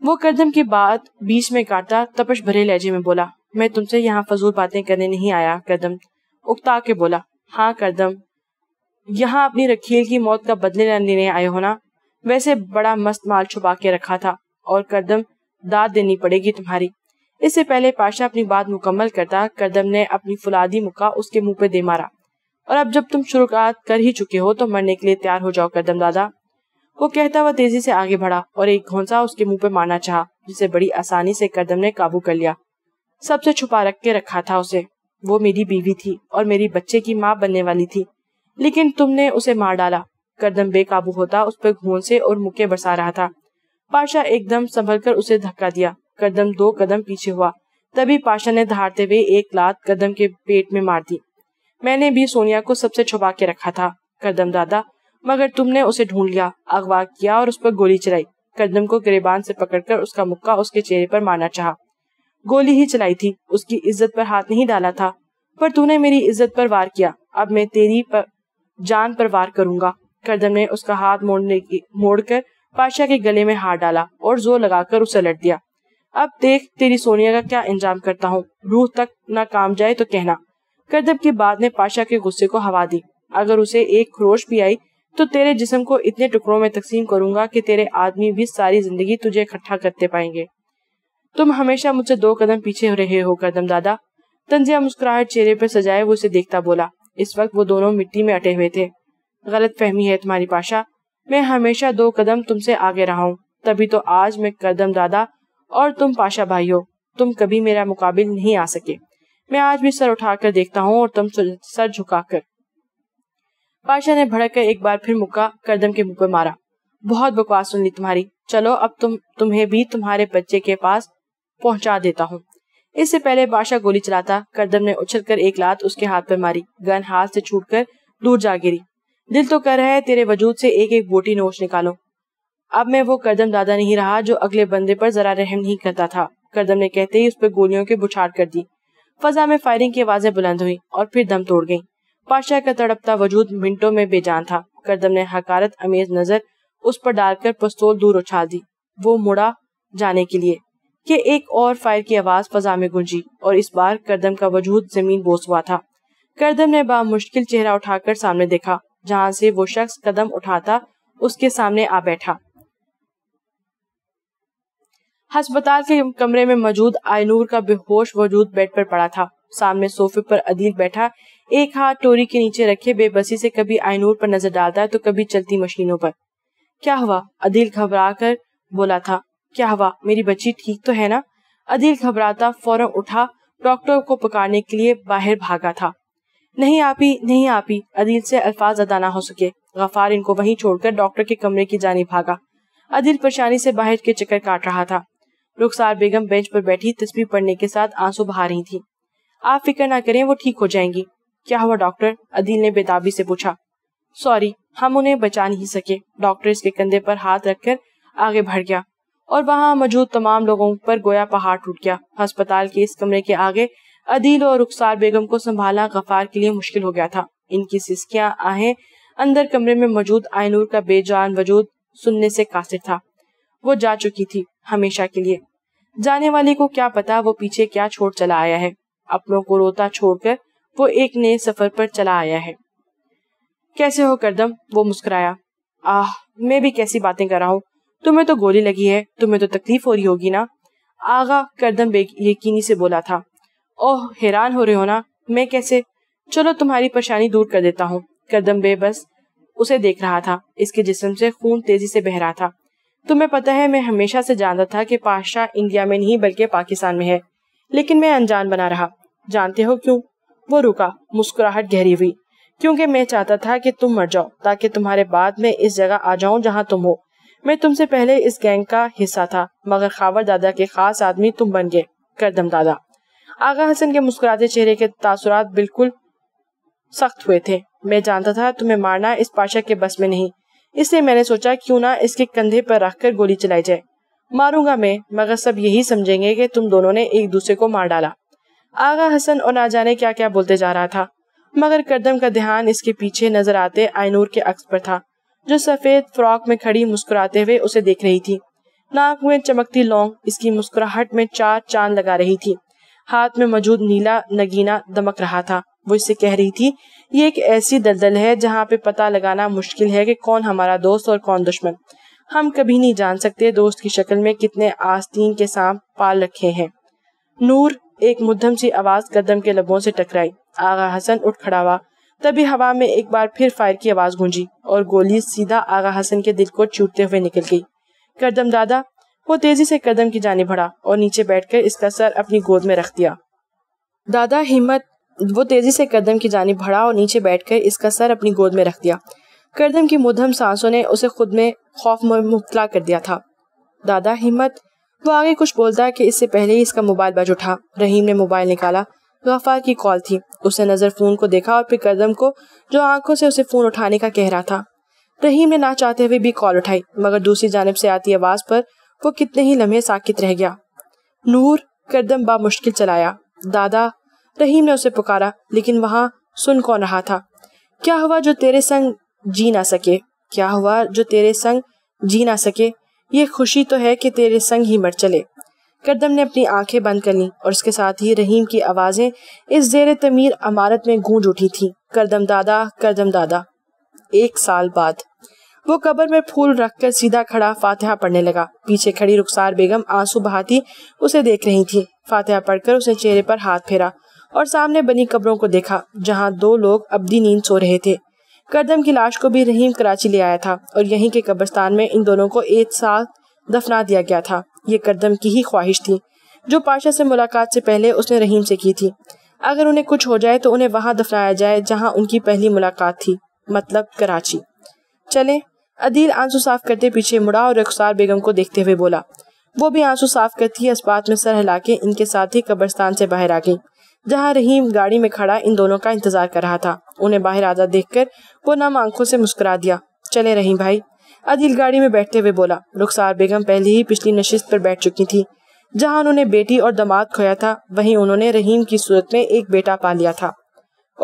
वो कदम की बात बीच में काटा तपश भरे लहजे में बोला मैं तुमसे यहाँ फजूल बातें करने नहीं आया कदम उकता के बोला हाँ करदम यहाँ अपनी रखील की मौत का बदले न लेने आए हो ना वैसे बड़ा मस्त माल छुपा के रखा था और करदम दाद देनी पड़ेगी तुम्हारी इससे पहले पाशा अपनी बात मुकम्मल करता करदम ने अपनी फुलादी मुक्का उसके मुंह पे दे मारा और अब जब तुम शुरुआत कर ही चुके हो तो मरने के लिए तैयार हो जाओ करदम दादा वो कहता हुआ तेजी से आगे बढ़ा और एक घोंसा उसके मुंह पे मारना चाहा जिसे बड़ी आसानी से करदम ने काबू कर लिया सबसे छुपा रख के रखा था उसे वो मेरी बीवी थी और मेरी बच्चे की माँ बनने वाली थी लेकिन तुमने उसे मार डाला करदम बेकाबू होता उस पर घून से और मुक्के बरसा रहा था पाशा एकदम संभल कर उसे धक्का दिया करदम दो कदम पीछे हुआ तभी पाशा ने धारते हुए एक लात कदम के पेट में मार दी मैंने भी सोनिया को सबसे छुपा के रखा था करदम दादा मगर तुमने उसे ढूंढ लिया अगवा किया और उस पर गोली चलाई करदम को गिरेबान से पकड़कर उसका मुक्का उसके चेहरे पर मारना चाहा गोली ही चलाई थी उसकी इज्जत पर हाथ नहीं डाला था पर तूने मेरी इज्जत पर वार किया अब मैं तेरी पर जान पर वार करूंगा करदम ने उसका हाथ मोड़ने की मोड़कर पाशा के गले में हाथ डाला और जोर लगाकर उसे लट दिया अब देख तेरी सोनिया का क्या इंजाम करता हूँ रूह तक ना काम जाए तो कहना करदम की बात ने पाशा के गुस्से को हवा दी अगर उसे एक खरोश भी आई तो तेरे जिस्म को इतने टुकड़ों में तकसीम करूंगा कि तेरे आदमी भी सारी जिंदगी तुझे इकट्ठा करते पाएंगे तुम हमेशा मुझसे दो कदम पीछे हो रहे हो कदम दादा तंजिया मुस्कुराहट चेहरे पर सजाए वो उसे देखता बोला इस वक्त वो दोनों मिट्टी में अटे हुए थे गलत फहमी है तुम्हारी पाशा मैं हमेशा दो कदम तुमसे आगे रहा हूँ तभी तो आज मैं कदम दादा और तुम पाशा भाई हो तुम कभी मेरा मुकाबिल नहीं आ सके मैं आज भी सर उठाकर देखता हूँ और तुम सर झुकाकर पाशा ने भड़क कर एक बार फिर मुक्का करदम के मुंह पर मारा बहुत बकवास सुन ली तुम्हारी चलो अब तुम तुम्हें भी तुम्हारे बच्चे के पास पहुंचा देता हूँ इससे पहले बादशाह गोली चलाता करदम ने उछलकर एक लात उसके हाथ पर मारी गन हाथ से छूटकर दूर जा गिरी दिल तो कर रहा है तेरे वजूद से एक एक बोटी नोश निकालो अब मैं वो करदम दादा नहीं रहा जो अगले बंदे पर जरा रहम नहीं करता था करदम ने कहते ही उस पर गोलियों के बुछाड़ कर दी फजा में फायरिंग की आवाजें बुलंद हुई और फिर दम तोड़ गई पाशाह का तड़पता वजूद मिनटों में बेजान था करदम ने हकारत अमेज नजर उस पर डालकर पस्तौल दूर उछाल दी वो मुड़ा जाने के लिए कि एक और फायर की आवाज फजा में गुंजी और इस बार करदम का वजूद जमीन बोस हुआ था करदम ने बामुश्किल चेहरा उठाकर सामने देखा जहाँ से वो शख्स कदम उठाता उसके सामने आ बैठा हस्पताल के कमरे में मौजूद आयनूर का बेहोश वजूद बेड पर पड़ा था सामने सोफे पर अदील बैठा एक हाथ टोरी के नीचे रखे बेबसी से कभी आयनूर पर नजर डालता है तो कभी चलती मशीनों पर क्या हुआ अदील घबरा कर बोला था क्या हुआ मेरी बच्ची ठीक तो है ना अदिल घबराता फौरन उठा डॉक्टर को पकड़ने के लिए बाहर भागा था नहीं आपी नहीं आपी अदिल से अल्फाज अदा ना हो सके गफार इनको वहीं छोड़कर डॉक्टर के कमरे की जानी भागा अदिल परेशानी से बाहर के चक्कर काट रहा था रुखसार बेगम बेंच पर बैठी तस्वीर पढ़ने के साथ आंसू बहा रही थी आप फिक्र ना करें वो ठीक हो जाएंगी क्या हुआ डॉक्टर अदिल ने बेताबी से पूछा सॉरी हम उन्हें बचा नहीं सके डॉक्टर इसके कंधे पर हाथ रखकर आगे बढ़ गया और वहां मौजूद तमाम लोगों पर गोया पहाड़ टूट गया अस्पताल के इस कमरे के आगे अदील और रुखसार बेगम को संभालना गफार के लिए मुश्किल हो गया था इनकी सिस्कियां आहें अंदर कमरे में मौजूद आयनूर का बेजान वजूद सुनने से कासिर था वो जा चुकी थी हमेशा के लिए जाने वाले को क्या पता वो पीछे क्या छोड़ चला आया है अपनों को रोता छोड़कर वो एक नए सफर पर चला आया है कैसे हो करदम वो मुस्कुराया आह मैं भी कैसी बातें कर रहा हूँ तुम्हें तो गोली लगी है तुम्हें तो तकलीफ हो रही होगी ना आगा करदम बेग यकीनी से बोला था ओह हैरान हो रहे हो ना मैं कैसे चलो तुम्हारी परेशानी दूर कर देता हूँ करदम बे बस उसे देख रहा था इसके जिस्म से खून तेजी से बह रहा था तुम्हें पता है मैं हमेशा से जानता था कि पाशाह इंडिया में नहीं बल्कि पाकिस्तान में है लेकिन मैं अनजान बना रहा जानते हो क्यों वो रुका मुस्कुराहट गहरी हुई क्योंकि मैं चाहता था कि तुम मर जाओ ताकि तुम्हारे बाद में इस जगह आ जाऊं जहां तुम हो मैं तुमसे पहले इस गैंग का हिस्सा था मगर खावर दादा के खास आदमी तुम बन गए करदम दादा आगा हसन के मुस्कुराते चेहरे के तासुरात बिल्कुल सख्त हुए थे मैं जानता था तुम्हें मारना इस पाशा के बस में नहीं इसलिए मैंने सोचा क्यों ना इसके कंधे पर रखकर गोली चलाई जाए मारूंगा मैं मगर सब यही समझेंगे कि तुम दोनों ने एक दूसरे को मार डाला आगा हसन और ना जाने क्या क्या बोलते जा रहा था मगर करदम का ध्यान इसके पीछे नजर आते आयनूर के अक्स पर था जो सफेद फ्रॉक में खड़ी मुस्कुराते हुए उसे देख रही थी नाक में चमकती लौंग इसकी मुस्कुराहट में चार चांद लगा रही थी हाथ में मौजूद नीला नगीना दमक रहा था वो इससे कह रही थी ये एक ऐसी दलदल है जहाँ पे पता लगाना मुश्किल है कि कौन हमारा दोस्त और कौन दुश्मन हम कभी नहीं जान सकते दोस्त की शक्ल में कितने आस्तीन के सांप पाल रखे हैं नूर एक मुद्दम सी आवाज कदम के लबों से टकराई आगा हसन उठ खड़ा हुआ तभी हवा में एक बार फिर फायर की आवाज गूंजी और गोली सीधा आगा हसन के दिल को चूटते हुए निकल गई करदम दादा वो तेजी से कदम की जाने भरा और नीचे बैठकर इसका सर अपनी गोद में रख दिया दादा हिम्मत वो तेजी से कदम की जाने भरा और नीचे बैठकर इसका सर अपनी गोद में रख दिया करदम की मुदम सांसों ने उसे खुद में खौफ में मुबतला कर दिया था दादा हिम्मत वो आगे कुछ बोलता कि इससे पहले ही इसका मोबाइल बज उठा रहीम ने मोबाइल निकाला गफ्फार की कॉल थी उसने नज़र फ़ोन को देखा और फिर कदम को जो आंखों से उसे फ़ोन उठाने का कह रहा था रहीम ने ना चाहते हुए भी कॉल उठाई मगर दूसरी जानब से आती आवाज़ पर वो कितने ही लम्हे साकित रह गया नूर करदम बा मुश्किल चलाया दादा रहीम ने उसे पुकारा लेकिन वहां सुन कौन रहा था क्या हुआ जो तेरे संग जी ना सके क्या हुआ जो तेरे संग जी ना सके ये खुशी तो है कि तेरे संग ही मर चले करदम ने अपनी आंखें बंद कर ली और उसके साथ ही रहीम की आवाज़ें इस जेर तमीर अमारत में गूंज उठी थी करदम दादा करदम दादा एक साल बाद वो कबर में फूल रखकर सीधा खड़ा फातिहा पढ़ने लगा पीछे खड़ी रुखसार बेगम आंसू बहाती उसे देख रही थी फातिहा पढ़कर उसने चेहरे पर हाथ फेरा और सामने बनी कब्रों को देखा जहां दो लोग अबदी नींद सो रहे थे करदम की लाश को भी रहीम कराची ले आया था और यहीं के कब्रस्तान में इन दोनों को एक साथ दफना दिया गया था ये करदम की ही ख्वाहिश थी जो पाशा से मुलाकात से पहले उसने रहीम से की थी अगर उन्हें कुछ हो जाए तो उन्हें वहां दफनाया जाए जहां उनकी पहली मुलाकात थी मतलब कराची चले अदील आंसू साफ करते पीछे मुड़ा और रखसार बेगम को देखते हुए बोला वो भी आंसू साफ करती इस बात में सर हिला के इनके साथ ही कब्रस्तान से बाहर आ गई जहाँ रहीम गाड़ी में खड़ा इन दोनों का इंतजार कर रहा था उन्हें बाहर आता देखकर वो नम आंखों से मुस्कुरा दिया चले रहीम भाई अदिल गाड़ी में बैठते हुए बोला रुखसार बेगम पहले ही पिछली नशिस्त पर बैठ चुकी थी जहां उन्होंने बेटी और दामाद खोया था वहीं उन्होंने रहीम की सूरत में एक बेटा पा लिया था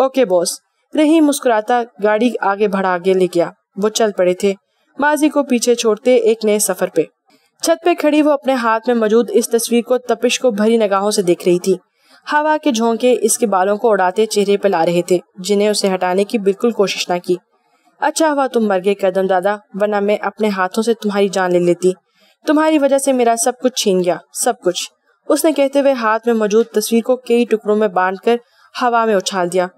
ओके बॉस रहीम मुस्कुराता गाड़ी आगे बढ़ा आगे ले गया वो चल पड़े थे माजी को पीछे छोड़ते एक नए सफर पे छत पे खड़ी वो अपने हाथ में मौजूद इस तस्वीर को तपिश को भरी नगाहों से देख रही थी हवा के झोंके इसके बालों को उड़ाते चेहरे पर ला रहे थे जिन्हें उसे हटाने की बिल्कुल कोशिश ना की अच्छा हुआ तुम मर गए कदम दादा वरना मैं अपने हाथों से तुम्हारी जान ले लेती तुम्हारी वजह से मेरा सब कुछ छीन गया सब कुछ उसने कहते हुए हाथ में मौजूद तस्वीर को कई टुकड़ों में कर हवा में उछाल दिया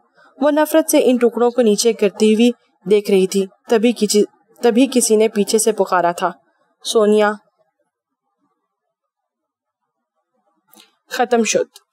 वो नफरत से इन टुकड़ों को नीचे गिरती हुई देख रही थी तभी किसी तभी किसी ने पीछे से पुकारा था सोनिया खत्म शुद्ध